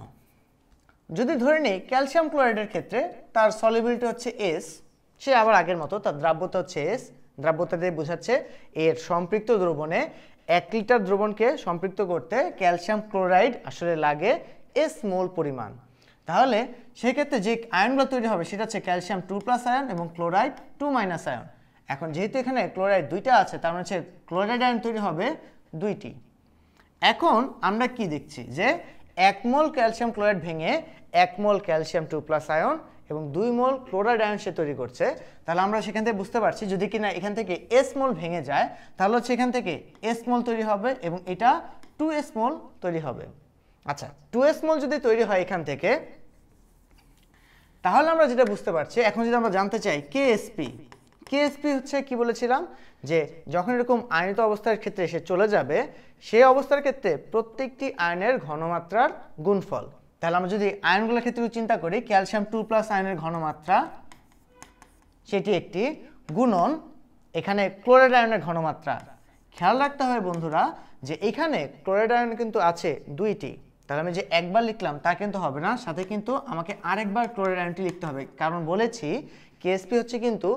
যদি ধরে নিই ক্যালসিয়াম ক্লোরাইডের ক্ষেত্রে তার সলিবিলিটি হচ্ছে এস সে আবার আগের মতো তার দ্রাব্যতা হচ্ছে এস দ্রাব্যতা দিয়ে বোঝাচ্ছে এর সম্পৃক্ত দ্রবণে এক লিটার দ্রবণকে সম্পৃক্ত করতে ক্যালসিয়াম ক্লোরাইড আসলে লাগে এস মোল পরিমাণ তাহলে সেক্ষেত্রে যে আয়নগুলো তৈরি হবে সেটা হচ্ছে ক্যালসিয়াম টু প্লাস আয়ন এবং ক্লোরাইড টু মাইনাস আয়ন এখন যেহেতু এখানে ক্লোরাইড দুইটা আছে তার মানে হচ্ছে ক্লোরাইড আয়ন তৈরি হবে দুইটি এখন আমরা কি দেখছি যে এক মোল ক্যালসিয়াম ক্লোরাইড ভেঙে এক মোল ক্যালসিয়াম টু প্লাস আয়ন এবং দুই মোল ক্লোরাইড আয়ন সে তৈরি করছে তাহলে আমরা সেখান থেকে বুঝতে পারছি যদি কিনা এখান থেকে এস মোল ভেঙে যায় তাহলে হচ্ছে এখান থেকে এস মোল তৈরি হবে এবং এটা টু এস মোল তৈরি হবে আচ্ছা টু এস মল যদি তৈরি হয় এখান থেকে তাহলে আমরা যেটা বুঝতে পারছি এখন যদি আমরা জানতে চাই কেএসপি কেএসপি হচ্ছে কি বলেছিলাম যে যখন এরকম আয়নিত অবস্থার ক্ষেত্রে সে চলে যাবে সেই অবস্থার ক্ষেত্রে প্রত্যেকটি আয়নের ঘনমাত্রার গুণফল তাহলে আমরা যদি আয়নগুলোর ক্ষেত্রে চিন্তা করি ক্যালসিয়াম টু প্লাস আয়নের ঘনমাত্রা সেটি একটি গুণন এখানে ক্লোরাইড আয়নের ঘনমাত্রা খেয়াল রাখতে হবে বন্ধুরা যে এখানে ক্লোরাইড আয়ন কিন্তু আছে দুইটি তাহলে আমি যে একবার লিখলাম তা কিন্তু হবে না সাথে কিন্তু আমাকে আরেকবার ক্লোরাইড আয়নটি লিখতে হবে কারণ বলেছি কেএসপি হচ্ছে কিন্তু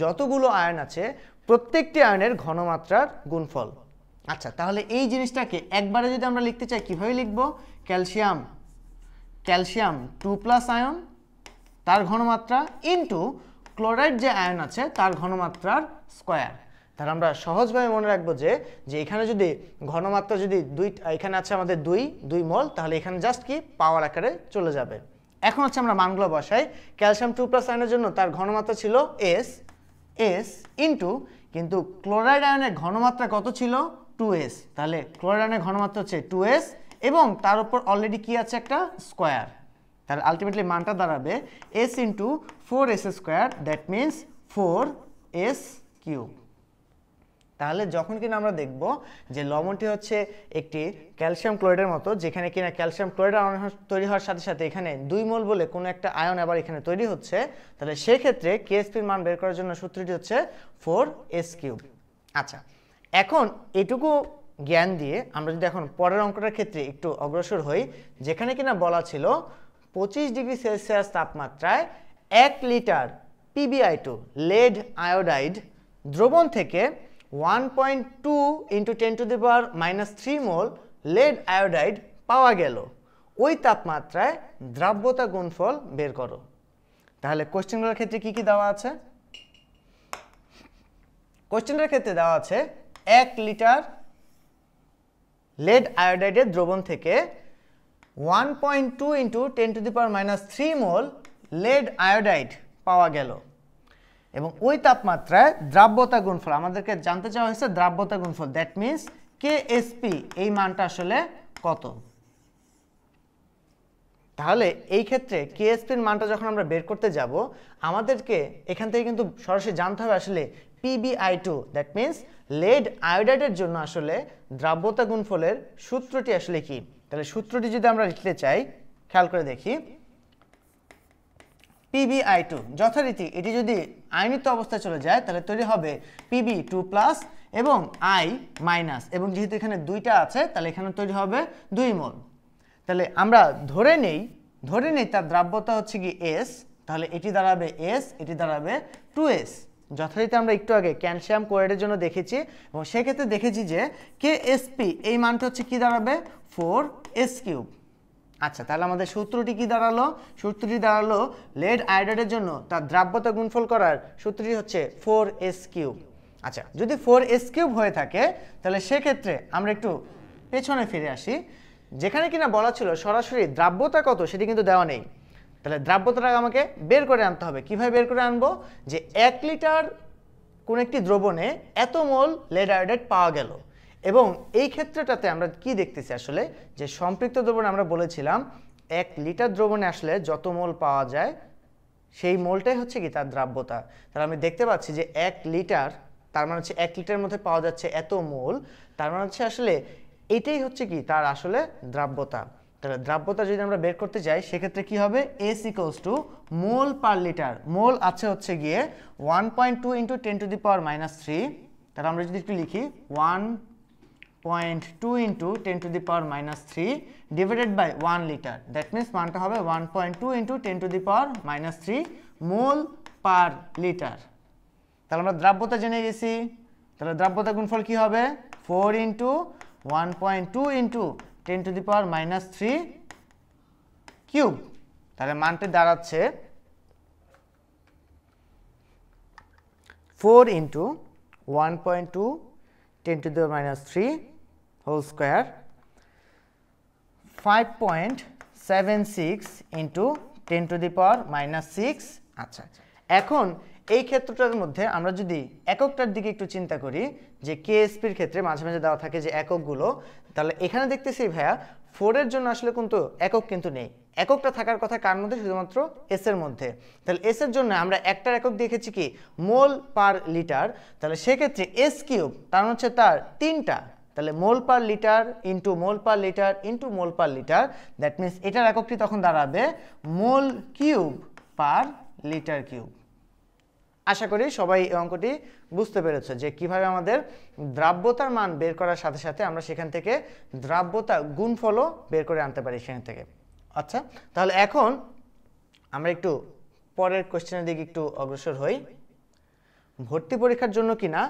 যতগুলো আয়ন আছে প্রত্যেকটি আয়নের ঘনমাত্রার গুণফল আচ্ছা তাহলে এই জিনিসটাকে একবারে যদি আমরা লিখতে চাই কীভাবে লিখব ক্যালসিয়াম ক্যালসিয়াম টু প্লাস আয়ন তার ঘনমাত্রা ইন্টু ক্লোরাইড যে আয়ন আছে তার ঘনমাত্রার স্কোয়ার তাহলে আমরা সহজভাবে মনে রাখবো যে যে এখানে যদি ঘনমাত্রা যদি দুই এখানে আছে আমাদের দুই দুই মল তাহলে এখানে জাস্ট কি পাওয়ার আকারে চলে যাবে এখন হচ্ছে আমরা মানগুলো বসাই ক্যালসিয়াম টু প্লাস আয়নের জন্য তার ঘনমাত্রা ছিল এস এস ইন্টু কিন্তু ক্লোরাইড আয়নের ঘনমাত্রা কত ছিল টু এস তাহলে ক্লোরাইড আয়নের ঘনমাত্রা হচ্ছে টু এস এবং তার উপর অলরেডি কি আছে একটা স্কোয়ার তাহলে আলটিমেটলি মানটা দাঁড়াবে S into four S square that means four S cube তাহলে যখন কিনা আমরা দেখব যে লবণটি হচ্ছে একটি ক্যালসিয়াম ক্লোরাইডের মতো যেখানে কিনা ক্যালসিয়াম ক্লোরাইড আয়ন তৈরি হওয়ার সাথে সাথে এখানে দুই মোল বলে কোনো একটা আয়ন আবার এখানে তৈরি হচ্ছে তাহলে সেক্ষেত্রে কেএসপির মান বের করার জন্য সূত্রটি হচ্ছে ফোর এস কিউব আচ্ছা এখন এটুকু জ্ঞান দিয়ে আমরা যদি এখন পরের অঙ্কটার ক্ষেত্রে একটু অগ্রসর হই যেখানে কিনা বলা ছিল পঁচিশ ডিগ্রি সেলসিয়াস তাপমাত্রায় এক litre PbI two lead iodide দ্রবণ থেকে 1.2 into ten to the power minus three mole lead iodide পাওয়া গেল ওই তাপমাত্রায় দ্রাব্যতা গুণফল বের করো তাহলে কোশ্চেনগুলোর ক্ষেত্রে কি কি দেওয়া আছে কোশ্চেনটার ক্ষেত্রে দেওয়া আছে এক লিটার লেড আয়োডাইডের দ্রবণ থেকে one point two into ten to the power minus three mole lead iodide পাওয়া গেল এবং ওই তাপমাত্রায় দ্রাব্যতা গুণফল আমাদেরকে জানতে চাওয়া হয়েছে দ্রাব্যতা গুণফল দ্যাট মিনস কে এসপি এই মানটা আসলে কত তাহলে এই ক্ষেত্রে কেএসপির মানটা যখন আমরা বের করতে যাব আমাদেরকে এখান থেকে কিন্তু সরাসরি জানতে হবে আসলে PbI two that means lead আয়োডাইডের জন্য আসলে দ্রাব্যতা গুণফলের সূত্রটি আসলে কি তাহলে সূত্রটি যদি আমরা লিখতে চাই খেয়াল করে দেখি পিবি আই টু যথারীতি এটি যদি আইনিত অবস্থায় চলে যায় তাহলে তৈরি হবে পিবি টু প্লাস এবং আই মাইনাস এবং যেহেতু এখানে দুইটা আছে তাহলে এখানে তৈরি হবে দুই মোল তাহলে আমরা ধরে নেই ধরে নেই তার দ্রাব্যতা হচ্ছে কি এস তাহলে এটি দাঁড়াবে এস এটি দাঁড়াবে টু এস যথারীতি আমরা একটু আগে ক্যালসিয়াম কোয়েডের জন্য দেখেছি এবং সেক্ষেত্রে দেখেছি যে কে এসপি এই মানটা হচ্ছে কি দাঁড়াবে ফোর এস কিউব আচ্ছা তাহলে আমাদের সূত্রটি কি দাঁড়ালো সূত্রটি দাঁড়ালো লেড আয়োডাইডের জন্য তার দ্রাব্যতা গুণফল করার সূত্রটি হচ্ছে ফোর এস কিউব আচ্ছা যদি ফোর এস কিউব হয়ে থাকে তাহলে সেক্ষেত্রে আমরা একটু পেছনে ফিরে আসি যেখানে কিনা বলা ছিল সরাসরি দ্রাব্যতা কত সেটি কিন্তু দেওয়া নেই তাহলে দ্রাব্যতাটা আমাকে বের করে আনতে হবে কিভাবে বের করে আনবো যে এক লিটার কোন একটি দ্রবণে এত মোল লেড আয়োডাইড পাওয়া গেল এবং এই ক্ষেত্রটাতে আমরা কি দেখতেছি আসলে যে সম্পৃক্ত দ্রবণ আমরা বলেছিলাম এক লিটার দ্রবণে আসলে যত মোল পাওয়া যায় সেই মোলটাই হচ্ছে কি তার দ্রাব্যতা তাহলে আমি দেখতে পাচ্ছি যে এক লিটার তার মানে হচ্ছে এক লিটারের মধ্যে পাওয়া যাচ্ছে এত মোল তার মানে হচ্ছে আসলে এটাই হচ্ছে কি তার আসলে দ্রাব্যতা তাহলে দ্রাব্যতা যদি আমরা বের করতে যাই সেক্ষেত্রে কি হবে S equals to mole per litre mole আছে হচ্ছে গিয়ে one point two into ten to the power minus three তাহলে আমরা যদি একটু লিখি one 0.2 into 10 to the power minus 3 divided by 1 liter that means মানটা হবে 1.2 into 10 to the power minus 3 mole per litre তাহলে আমরা দ্রাব্যতা জেনে গেছি তাহলে দ্রাব্যতা গুণফল কি হবে 4 into 1.2 into 10 to the power minus 3 cube তাহলে মানটি দাঁড়াচ্ছে 4 into 1.2 10 to the minus 3 whole square 5.76 into 10 to the power minus 6 আচ্ছা, আচ্ছা এখন এই ক্ষেত্রটার মধ্যে আমরা যদি এককটার দিকে একটু চিন্তা করি যে কে এসপির ক্ষেত্রে মাঝে মাঝে দেওয়া থাকে যে এককগুলো তাহলে এখানে দেখতেছি ভাইয়া ফোরের জন্য আসলে কিন্তু একক কিন্তু নেই এককটা থাকার কথা কার মধ্যে শুধুমাত্র এস এর মধ্যে তাহলে এস এর জন্য আমরা একটার একক দেখেছি কি মোল পার লিটার তাহলে সেক্ষেত্রে এস কিউব তার মানে হচ্ছে তার তিনটা তাহলে mole per litre into mole per litre into mole per litre that means এটার এককটি তখন দাঁড়াবে mole cube per litre cube আশা করি সবাই এই অঙ্কটি বুঝতে পেরেছ যে কিভাবে আমাদের দ্রাব্যতার মান বের করার সাথে সাথে আমরা সেখান থেকে দ্রাব্যতা গুণফলও বের করে আনতে পারি সেখান থেকে আচ্ছা তাহলে এখন আমরা একটু পরের কোশ্চেনের দিকে একটু অগ্রসর হই ভর্তি পরীক্ষার জন্য কিনা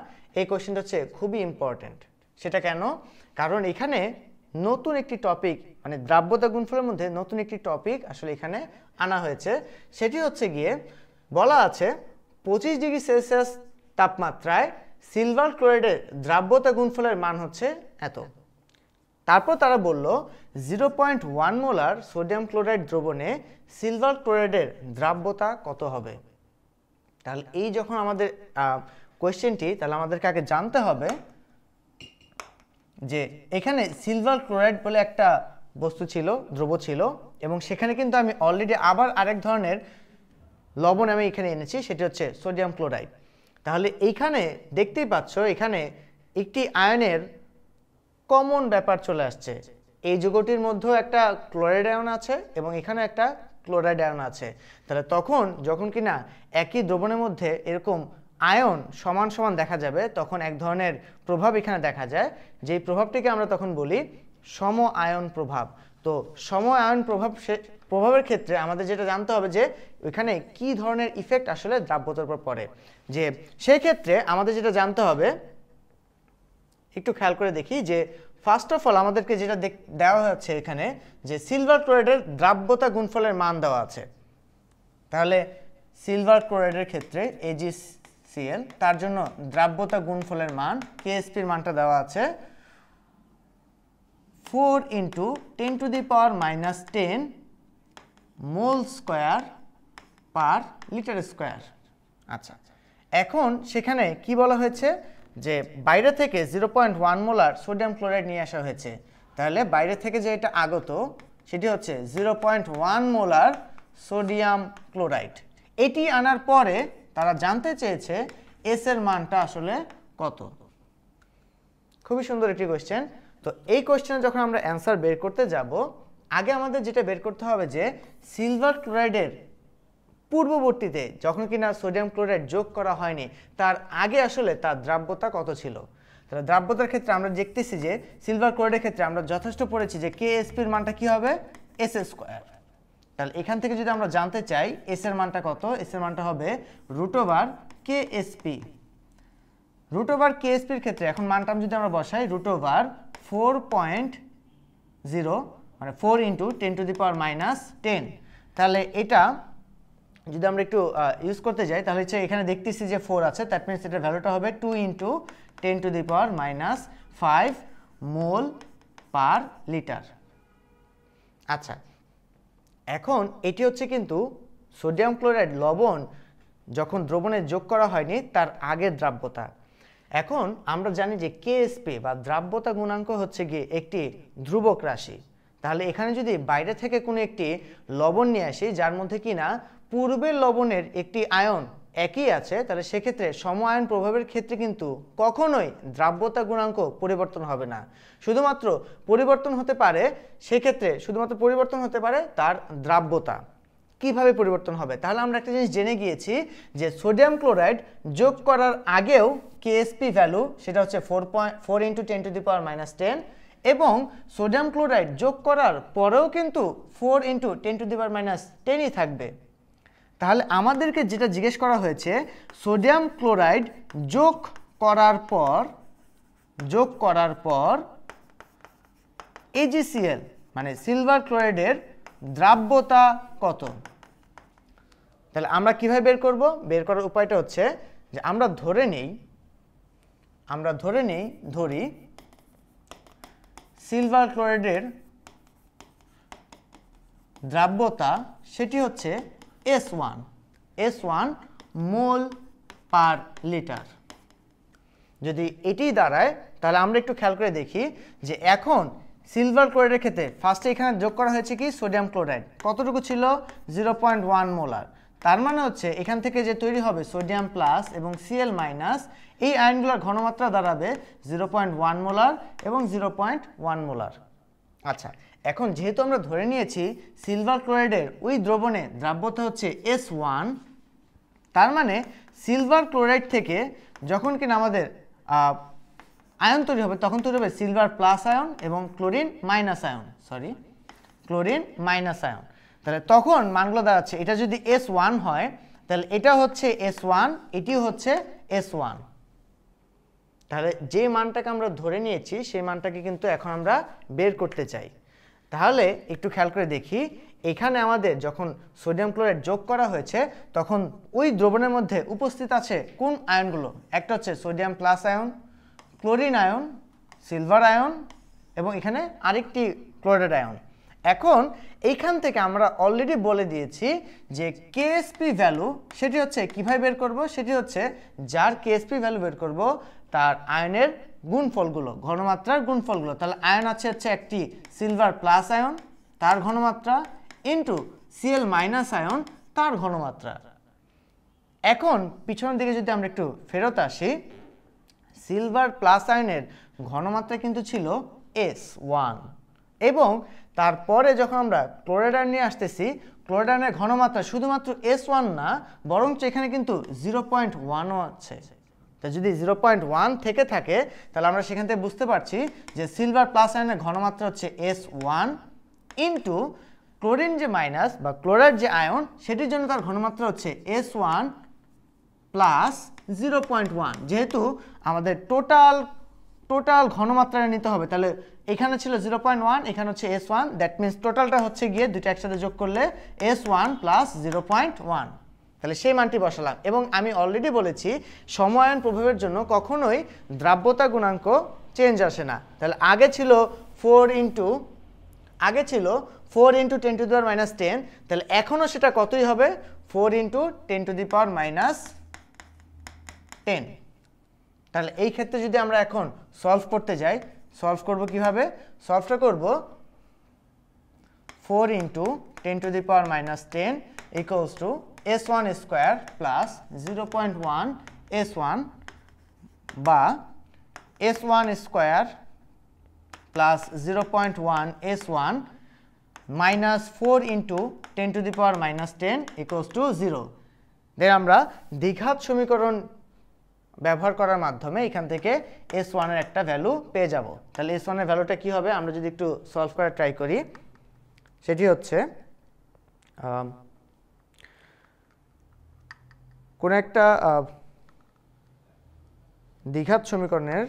এই কোশ্চেনটা হচ্ছে খুবই ইম্পর্ট্যান্ট সেটা কেন কারণ এখানে নতুন একটি টপিক মানে দ্রাব্যতা গুণফলের মধ্যে নতুন একটি টপিক আসলে এখানে আনা হয়েছে সেটি হচ্ছে গিয়ে বলা আছে পঁচিশ ডিগ্রি সেলসিয়াস তাপমাত্রায় সিলভার ক্লোরাইডের দ্রাব্যতা গুণফলের মান হচ্ছে এত তারপর তারা বলল zero point one molar sodium chloride দ্রবণে সিলভার ক্লোরাইডের দ্রাব্যতা কত হবে তাহলে এই যখন আমাদের কোয়েশ্চেনটি তাহলে আমাদেরকে আগে জানতে হবে যে এখানে সিলভার ক্লোরাইড বলে একটা বস্তু ছিল দ্রব্য ছিল এবং সেখানে কিন্তু আমি অলরেডি আবার আরেক ধরনের লবণ আমি এখানে এনেছি সেটি হচ্ছে সোডিয়াম ক্লোরাইড তাহলে এইখানে দেখতেই পাচ্ছ এখানে একটি আয়নের কমন ব্যাপার চলে আসছে এই যুগটির মধ্যেও একটা ক্লোরাইড আয়ন আছে এবং এখানে একটা ক্লোরাইড আয়ন আছে তাহলে তখন যখন কিনা একই দ্রবণের মধ্যে এরকম আয়ন সমান সমান দেখা যাবে তখন এক ধরনের প্রভাব এখানে দেখা যায় যেই প্রভাবটিকে আমরা তখন বলি সম আয়ন প্রভাব তো সম আয়ন প্রভাব প্রভাবের ক্ষেত্রে আমাদের যেটা জানতে হবে যে ওইখানে কি ধরনের ইফেক্ট আসলে দ্রাব্যতার উপর পড়ে যে সেই ক্ষেত্রে আমাদের যেটা জানতে হবে একটু খেয়াল করে দেখি যে ফার্স্ট অফ অল আমাদেরকে যেটা দেওয়া হচ্ছে এখানে যে সিলভার ক্লোরাইডের দ্রাব্যতা গুণফলের মান দেওয়া আছে তাহলে সিলভার ক্লোরাইডের ক্ষেত্রে এজিসিএল তার জন্য দ্রাব্যতা গুণফলের মান কেএসপির মানটা দেওয়া আছে four into ten to the power minus ten mole square per litre square আচ্ছা এখন সেখানে কি বলা হয়েছে যে বাইরে থেকে zero point one molar sodium chloride নিয়ে আসা হয়েছে তাহলে বাইরে থেকে যে এটা আগত সেটি হচ্ছে zero point one molar sodium chloride এটি আনার পরে তারা জানতে চেয়েছে এস এর মানটা আসলে কত খুবই সুন্দর একটি কোয়েশ্চেন তো এই কোয়েশ্চেনে যখন আমরা অ্যান্সার বের করতে যাব আগে আমাদের যেটা বের করতে হবে যে সিলভার ক্লোরাইডের পূর্ববর্তীতে যখন কিনা সোডিয়াম ক্লোরাইড যোগ করা হয়নি তার আগে আসলে তার দ্রাব্যতা কত ছিল তাহলে দ্রাব্যতার ক্ষেত্রে আমরা দেখতেছি যে সিলভার ক্লোরাইডের ক্ষেত্রে আমরা যথেষ্ট পড়েছি যে কে এসপির মানটা কি হবে এস স্কোয়ার তাহলে এখান থেকে যদি আমরা জানতে চাই এস এর মানটা কত এস এর মানটা হবে root over K SP root over K এসপির ক্ষেত্রে এখন মানটা যদি আমরা বসাই root over four point zero মানে four into ten to the power minus ten তাহলে এটা যদি আমরা একটু ইউজ করতে যাই তাহলে হচ্ছে এখানে দেখতেছি যে ফোর আছে দ্যাট মিনস এটার ভ্যালুটা হবে two into ten to the power minus five mole per litre আচ্ছা এখন এটি হচ্ছে কিন্তু সোডিয়াম ক্লোরাইড লবণ যখন দ্রবণে যোগ করা হয়নি তার আগের দ্রাব্যতা এখন আমরা জানি যে কেএসপি বা দ্রাব্যতা গুণাঙ্ক হচ্ছে গিয়ে একটি ধ্রুবক রাশি তাহলে এখানে যদি বাইরে থেকে কোনো একটি লবণ নিয়ে আসি যার মধ্যে কি না পূর্বের লবণের একটি আয়ন একই আছে তাহলে সেক্ষেত্রে সম আয়ন প্রভাবের ক্ষেত্রে কিন্তু কখনোই দ্রাব্যতা গুণাঙ্ক পরিবর্তন হবে না শুধুমাত্র পরিবর্তন হতে পারে সেক্ষেত্রে শুধুমাত্র পরিবর্তন হতে পারে তার দ্রাব্যতা কিভাবে পরিবর্তন হবে তাহলে আমরা একটা জিনিস জেনে গিয়েছি যে সোডিয়াম ক্লোরাইড যোগ করার আগেও কেএসপি ভ্যালু সেটা হচ্ছে four point four into ten to the power minus ten এবং সোডিয়াম ক্লোরাইড যোগ করার পরেও কিন্তু ফোর ইন্টু টেন টু দিবার মাইনাস টেনই থাকবে তাহলে আমাদেরকে যেটা জিজ্ঞেস করা হয়েছে সোডিয়াম ক্লোরাইড যোগ করার পর যোগ করার পর এজিসিএল মানে সিলভার ক্লোরাইডের দ্রাব্যতা কত তাহলে আমরা কিভাবে বের করব বের করার উপায়টা হচ্ছে যে আমরা ধরে নেই আমরা ধরে নেই ধরি সিলভার ক্লোরাইডের দ্রাব্যতা সেটি হচ্ছে S one S one mole per litre যদি এটি দাঁড়ায় তাহলে আমরা একটু খেয়াল করে দেখি যে এখন সিলভার ক্লোরাইডের ক্ষেত্রে ফার্স্টে এখানে যোগ করা হয়েছে কি সোডিয়াম ক্লোরাইড কতটুকু ছিল জিরো পয়েন্ট ওয়ান মোলার তার মানে হচ্ছে এখান থেকে যে তৈরি হবে সোডিয়াম প্লাস এবং সিএল মাইনাস এই আয়নগুলোর ঘনমাত্রা দাঁড়াবে জিরো পয়েন্ট ওয়ান মোলার এবং জিরো পয়েন্ট ওয়ান মোলার আচ্ছা এখন যেহেতু আমরা ধরে নিয়েছি সিলভার ক্লোরাইডের ওই দ্রবণে দ্রাব্যতা হচ্ছে এস ওয়ান তার মানে সিলভার ক্লোরাইড থেকে যখন কিনা আমাদের আয়ন তৈরি হবে তখন তৈরি হবে সিলভার প্লাস আয়ন এবং ক্লোরিন মাইনাস আয়ন সরি ক্লোরিন মাইনাস আয়ন তাহলে তখন মানগুলো দাঁড়াচ্ছে এটা যদি এস ওয়ান হয় তাহলে এটা হচ্ছে এস ওয়ান এটি হচ্ছে এস ওয়ান তাহলে যে মানটাকে আমরা ধরে নিয়েছি সেই মানটাকে কিন্তু এখন আমরা বের করতে চাই তাহলে একটু খেয়াল করে দেখি এখানে আমাদের যখন সোডিয়াম ক্লোরাইড যোগ করা হয়েছে তখন ওই দ্রবণের মধ্যে উপস্থিত আছে কোন আয়নগুলো একটা হচ্ছে সোডিয়াম প্লাস আয়ন ক্লোরিন আয়ন সিলভার আয়ন এবং এখানে আরেকটি ক্লোরাইড আয়ন এখন এইখান থেকে আমরা অলরেডি বলে দিয়েছি যে কেএসপি ভ্যালু সেটি হচ্ছে কীভাবে বের করব সেটি হচ্ছে যার কেএসপি ভ্যালু বের করব তার আয়নের গুণফলগুলো ঘনমাত্রার গুণফলগুলো তাহলে আয়ন আছে হচ্ছে একটি সিলভার প্লাস আয়ন তার ঘনমাত্রা ইন্টু সিএল মাইনাস আয়ন তার ঘনমাত্রা এখন পিছনের দিকে যদি আমরা একটু ফেরত আসি সিলভার প্লাস আয়নের ঘনমাত্রা কিন্তু ছিল এস ওয়ান এবং তারপরে যখন আমরা ক্লোরাইডার নিয়ে আসতেছি ক্লোরেডানের ঘনমাত্রা শুধুমাত্র এস ওয়ান না বরঞ্চ এখানে কিন্তু জিরো পয়েন্ট ওয়ানও আছে তা যদি জিরো পয়েন্ট ওয়ান থেকে থাকে তাহলে আমরা সেখান থেকে বুঝতে পারছি যে সিলভার প্লাস আয়নের ঘনমাত্রা হচ্ছে এস ওয়ান ইন্টু ক্লোরিন যে মাইনাস বা ক্লোরাইড যে আয়ন সেটির জন্য তার ঘনমাত্রা হচ্ছে S one plus zero point one যেহেতু আমাদের টোটাল টোটাল ঘনমাত্রাটা নিতে হবে তাহলে এখানে ছিল জিরো পয়েন্ট ওয়ান এখানে হচ্ছে এস ওয়ান দ্যাট মিনস টোটালটা হচ্ছে গিয়ে দুটো একসাথে যোগ করলে S one plus zero point one তাহলে সেই মানটি বসালাম এবং আমি অলরেডি বলেছি সময়ন প্রভাবের জন্য কখনোই দ্রাব্যতা গুণাঙ্ক চেঞ্জ আসে না তাহলে আগে ছিল ফোর ইন্টু আগে ছিল four into ten to the power minus ten তাহলে এখনও সেটা কতই হবে four into ten to the power minus ten তাহলে এই ক্ষেত্রে যদি আমরা এখন সলভ করতে যাই সলভ করব কিভাবে সলভটা করব four into ten to the power minus ten equals to s1 square plus zero point one S one বা S one square plus zero point one S one minus four into ten to the power minus ten equals to zero then আমরা দ্বিঘাত সমীকরণ ব্যবহার করার মাধ্যমে এখান থেকে S ওয়ানের একটা ভ্যালু পেয়ে যাব তাহলে এস ওয়ানের ভ্যালুটা কী হবে আমরা যদি একটু সলভ করার ট্রাই করি সেটি হচ্ছে কোনো একটা দ্বিঘাত সমীকরণের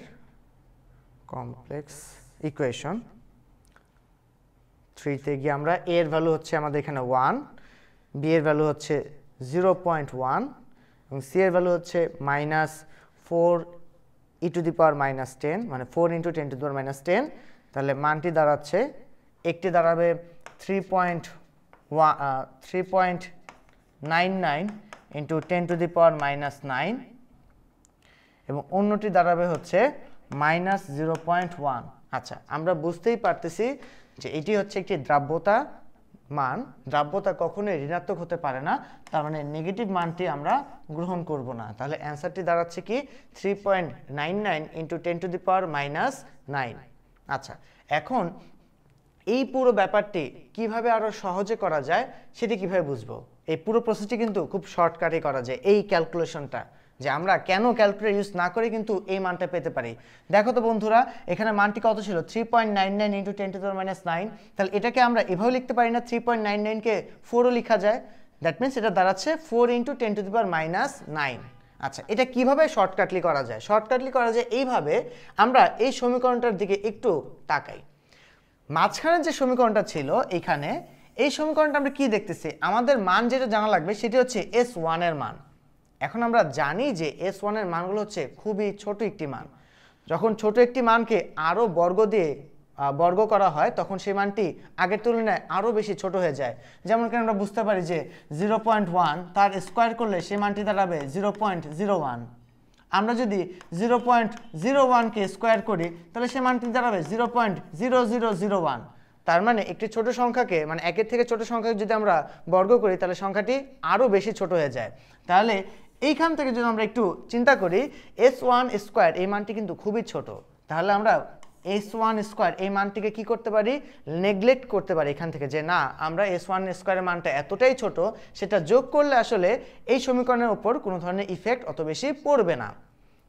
কমপ্লেক্স ইকুয়েশন থ্রিতে গিয়ে আমরা এর ভ্যালু হচ্ছে আমাদের এখানে ওয়ান বি এর ভ্যালু হচ্ছে জিরো পয়েন্ট ওয়ান এবং সি এর ভ্যালু হচ্ছে minus four E to the power minus ten মানে four into ten to the power minus ten তাহলে মানটি দাঁড়াচ্ছে একটি দাঁড়াবে three point one three point nine nine into ten to the power minus nine এবং অন্যটি দাঁড়াবে হচ্ছে মাইনাস জিরো পয়েন্ট ওয়ান আচ্ছা আমরা বুঝতেই পারতেছি যে এটি হচ্ছে একটি দ্রাব্যতা মান দ্রাব্যতা কখনোই ঋণাত্মক হতে পারে না তার মানে নেগেটিভ মানটি আমরা গ্রহণ করব না তাহলে অ্যান্সারটি দাঁড়াচ্ছে কি three point nine nine into ten to the power minus nine আচ্ছা এখন এই পুরো ব্যাপারটি কিভাবে আরও সহজে করা যায় সেটি কিভাবে বুঝবো এই পুরো প্রসেসটি কিন্তু খুব শর্টকাটে করা যায় এই ক্যালকুলেশনটা যে আমরা কেন ক্যালকুলেটর ইউজ না করে কিন্তু এই মানটা পেতে পারি দেখো তো বন্ধুরা এখানে মানটি কত ছিল three point nine nine into ten to minus nine তাহলে এটাকে আমরা এভাবে লিখতে পারি না থ্রি পয়েন্ট নাইন নাইনকে ফোরও লেখা যায় দ্যাট মিনস এটা দাঁড়াচ্ছে ফোর ইন্টু টেন টু দিবার মাইনাস নাইন আচ্ছা এটা কিভাবে শর্টকাটলি করা যায় শর্টকাটলি করা যায় এইভাবে আমরা এই সমীকরণটার দিকে একটু তাকাই মাঝখানে যে সমীকরণটা ছিল এখানে এই সমীকরণটা আমরা কী দেখতেছি আমাদের মান যেটা জানা লাগবে সেটি হচ্ছে এস ওয়ানের মান এখন আমরা জানি যে এস ওয়ানের মানগুলো হচ্ছে খুবই ছোট একটি মান যখন ছোট একটি মানকে আরও বর্গ দিয়ে বর্গ করা হয় তখন সেই মানটি আগের তুলনায় আরও বেশি ছোট হয়ে যায় যেমন কি আমরা বুঝতে পারি যে জিরো পয়েন্ট ওয়ান তার স্কোয়ার করলে সেই মানটি দাঁড়াবে জিরো পয়েন্ট জিরো ওয়ান আমরা যদি জিরো পয়েন্ট জিরো ওয়ানকে স্কোয়ার করি তাহলে সে মানটি দাঁড়াবে zero point zero zero zero one তার মানে একটি ছোট সংখ্যাকে মানে একের থেকে ছোট সংখ্যাকে যদি আমরা বর্গ করি তাহলে সংখ্যাটি আরও বেশি ছোট হয়ে যায় তাহলে এইখান থেকে যদি আমরা একটু চিন্তা করি এস ওয়ান স্কোয়ার এই মানটি কিন্তু খুবই ছোট তাহলে আমরা এস ওয়ান স্কোয়ার এই মানটিকে কি করতে পারি নেগলেক্ট করতে পারি এখান থেকে যে না আমরা এস ওয়ান স্কোয়ারের মানটা এতটাই ছোট সেটা যোগ করলে আসলে এই সমীকরণের উপর কোনো ধরনের ইফেক্ট অত বেশি পড়বে না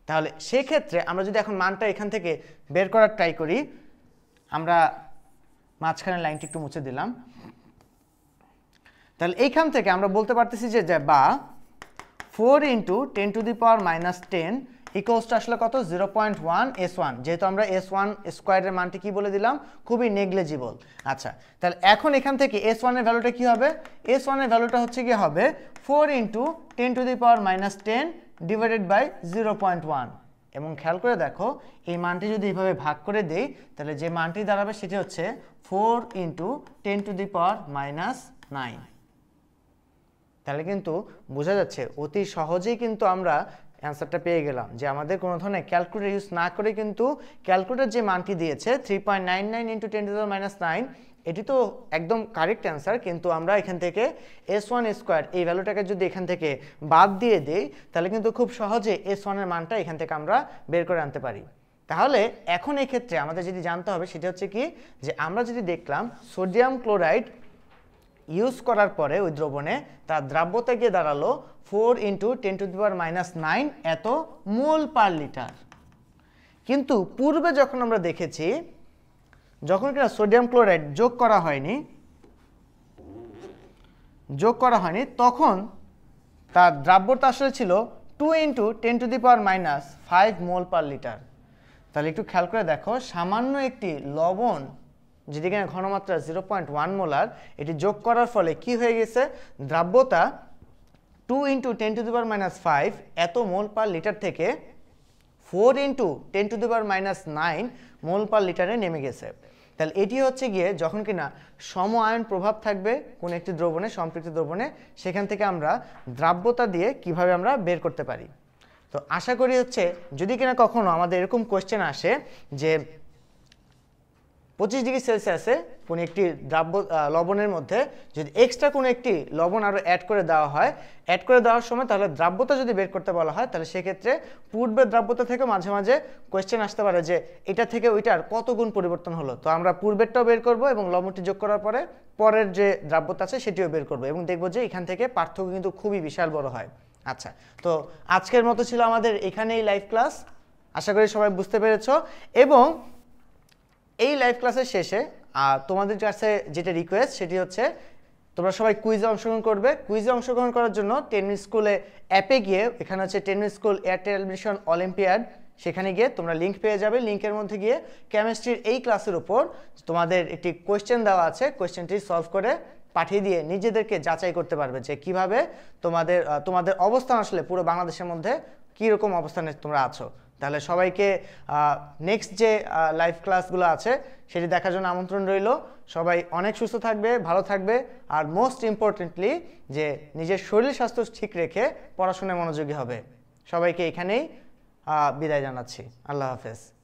তাহলে সেক্ষেত্রে আমরা যদি এখন মানটা এখান থেকে বের করার ট্রাই করি আমরা মাঝখানের লাইনটি একটু মুছে দিলাম তাহলে এইখান থেকে আমরা বলতে পারতেছি যে বা four into ten to the power minus ten ইকোসটা আসলে কত zero point one S one যেহেতু আমরা এস ওয়ান স্কোয়ারের মানটি কি বলে দিলাম খুবই নেগলেজিবল আচ্ছা তাহলে এখন এখান থেকে এস ওয়ানের ভ্যালুটা কী হবে এস ওয়ানের ভ্যালুটা হচ্ছে কি হবে four into ten to the power minus ten divided by zero point one এবং খেয়াল করে দেখো এই মানটি যদি এইভাবে ভাগ করে দেই তাহলে যে মানটি দাঁড়াবে সেটি হচ্ছে four into ten to the power minus nine তাহলে কিন্তু বোঝা যাচ্ছে অতি সহজেই কিন্তু আমরা অ্যান্সারটা পেয়ে গেলাম যে আমাদের কোনো ধরনের ক্যালকুলেটার ইউজ না করে কিন্তু ক্যালকুলেটার যে মানটি দিয়েছে three point nine nine into ten to minus nine এটি তো একদম কারেক্ট অ্যান্সার কিন্তু আমরা এখান থেকে এস ওয়ান স্কোয়ার এই ভ্যালুটাকে যদি এখান থেকে বাদ দিয়ে দিই তাহলে কিন্তু খুব সহজে এস ওয়ানের মানটা এখান থেকে আমরা বের করে আনতে পারি তাহলে এখন এই ক্ষেত্রে আমাদের যদি জানতে হবে সেটা হচ্ছে কি যে আমরা যদি দেখলাম সোডিয়াম ক্লোরাইড ইউজ করার পরে ওই দ্রবণে তার দ্রাব্যতা গিয়ে দাঁড়ালো four into ten to the power minus nine এত মোল পার লিটার কিন্তু পূর্বে যখন আমরা দেখেছি যখন কিনা সোডিয়াম ক্লোরাইড যোগ করা হয়নি যোগ করা হয়নি তখন তার দ্রাব্যতা আসলে ছিল two into ten to the power minus five mole per litre তাহলে একটু খেয়াল করে দেখো সামান্য একটি লবণ যদি কিনা ঘনমাত্রা জিরো পয়েন্ট ওয়ান মোলার এটি যোগ করার ফলে কি হয়ে গেছে দ্রাব্যতা two into ten to the power minus five এত মোল পার লিটার থেকে four into ten to the power minus nine mole per লিটারে নেমে গেছে তাহলে এটি হচ্ছে গিয়ে যখন কিনা সম আয়ন প্রভাব থাকবে কোন একটি দ্রবণে সম্পৃক্ত দ্রবণে সেখান থেকে আমরা দ্রাব্যতা দিয়ে কিভাবে আমরা বের করতে পারি তো আশা করি হচ্ছে যদি কিনা কখনো আমাদের এরকম কোয়েশ্চেন আসে যে পঁচিশ ডিগ্রি সেলসিয়াসে কোনো একটি দ্রাব্য লবণের মধ্যে যদি এক্সট্রা কোনো একটি লবণ আরও অ্যাড করে দেওয়া হয় অ্যাড করে দেওয়ার সময় তাহলে দ্রাব্যতা যদি বের করতে বলা হয় তাহলে সেক্ষেত্রে পূর্বের দ্রাব্যতা থেকে মাঝে মাঝে কোয়েশ্চেন আসতে পারে যে এটা থেকে ওইটার কত গুণ পরিবর্তন হলো তো আমরা পূর্বেরটাও বের করব এবং লবণটি যোগ করার পরে পরের যে দ্রাব্যতা আছে সেটিও বের করব এবং দেখব যে এখান থেকে পার্থক্য কিন্তু খুবই বিশাল বড় হয় আচ্ছা তো আজকের মতো ছিল আমাদের এখানেই লাইভ ক্লাস আশা করি সবাই বুঝতে পেরেছ এবং এই লাইভ ক্লাসের শেষে তোমাদের কাছে যেটা রিকোয়েস্ট সেটি হচ্ছে তোমরা সবাই কুইজে অংশগ্রহণ করবে কুইজে অংশগ্রহণ করার জন্য টেনমি স্কুলে অ্যাপে গিয়ে এখানে হচ্ছে ten minute school Airtel admission olympiad সেখানে গিয়ে তোমরা লিঙ্ক পেয়ে যাবে লিঙ্কের মধ্যে গিয়ে কেমিস্ট্রির এই ক্লাসের উপর তোমাদের একটি কোয়েশ্চেন দেওয়া আছে কোয়েশ্চেনটি সলভ করে পাঠিয়ে দিয়ে নিজেদেরকে যাচাই করতে পারবে যে কিভাবে তোমাদের তোমাদের অবস্থান আসলে পুরো বাংলাদেশের মধ্যে কীরকম অবস্থানে তোমরা আছো তাহলে সবাইকে নেক্সট যে লাইভ ক্লাসগুলো আছে সেটি দেখার জন্য আমন্ত্রণ রইল সবাই অনেক সুস্থ থাকবে ভালো থাকবে আর মোস্ট ইম্পর্টেন্টলি যে নিজের শরীর স্বাস্থ্য ঠিক রেখে পড়াশোনায় মনোযোগী হবে সবাইকে এখানেই বিদায় জানাচ্ছি আল্লাহ হাফেজ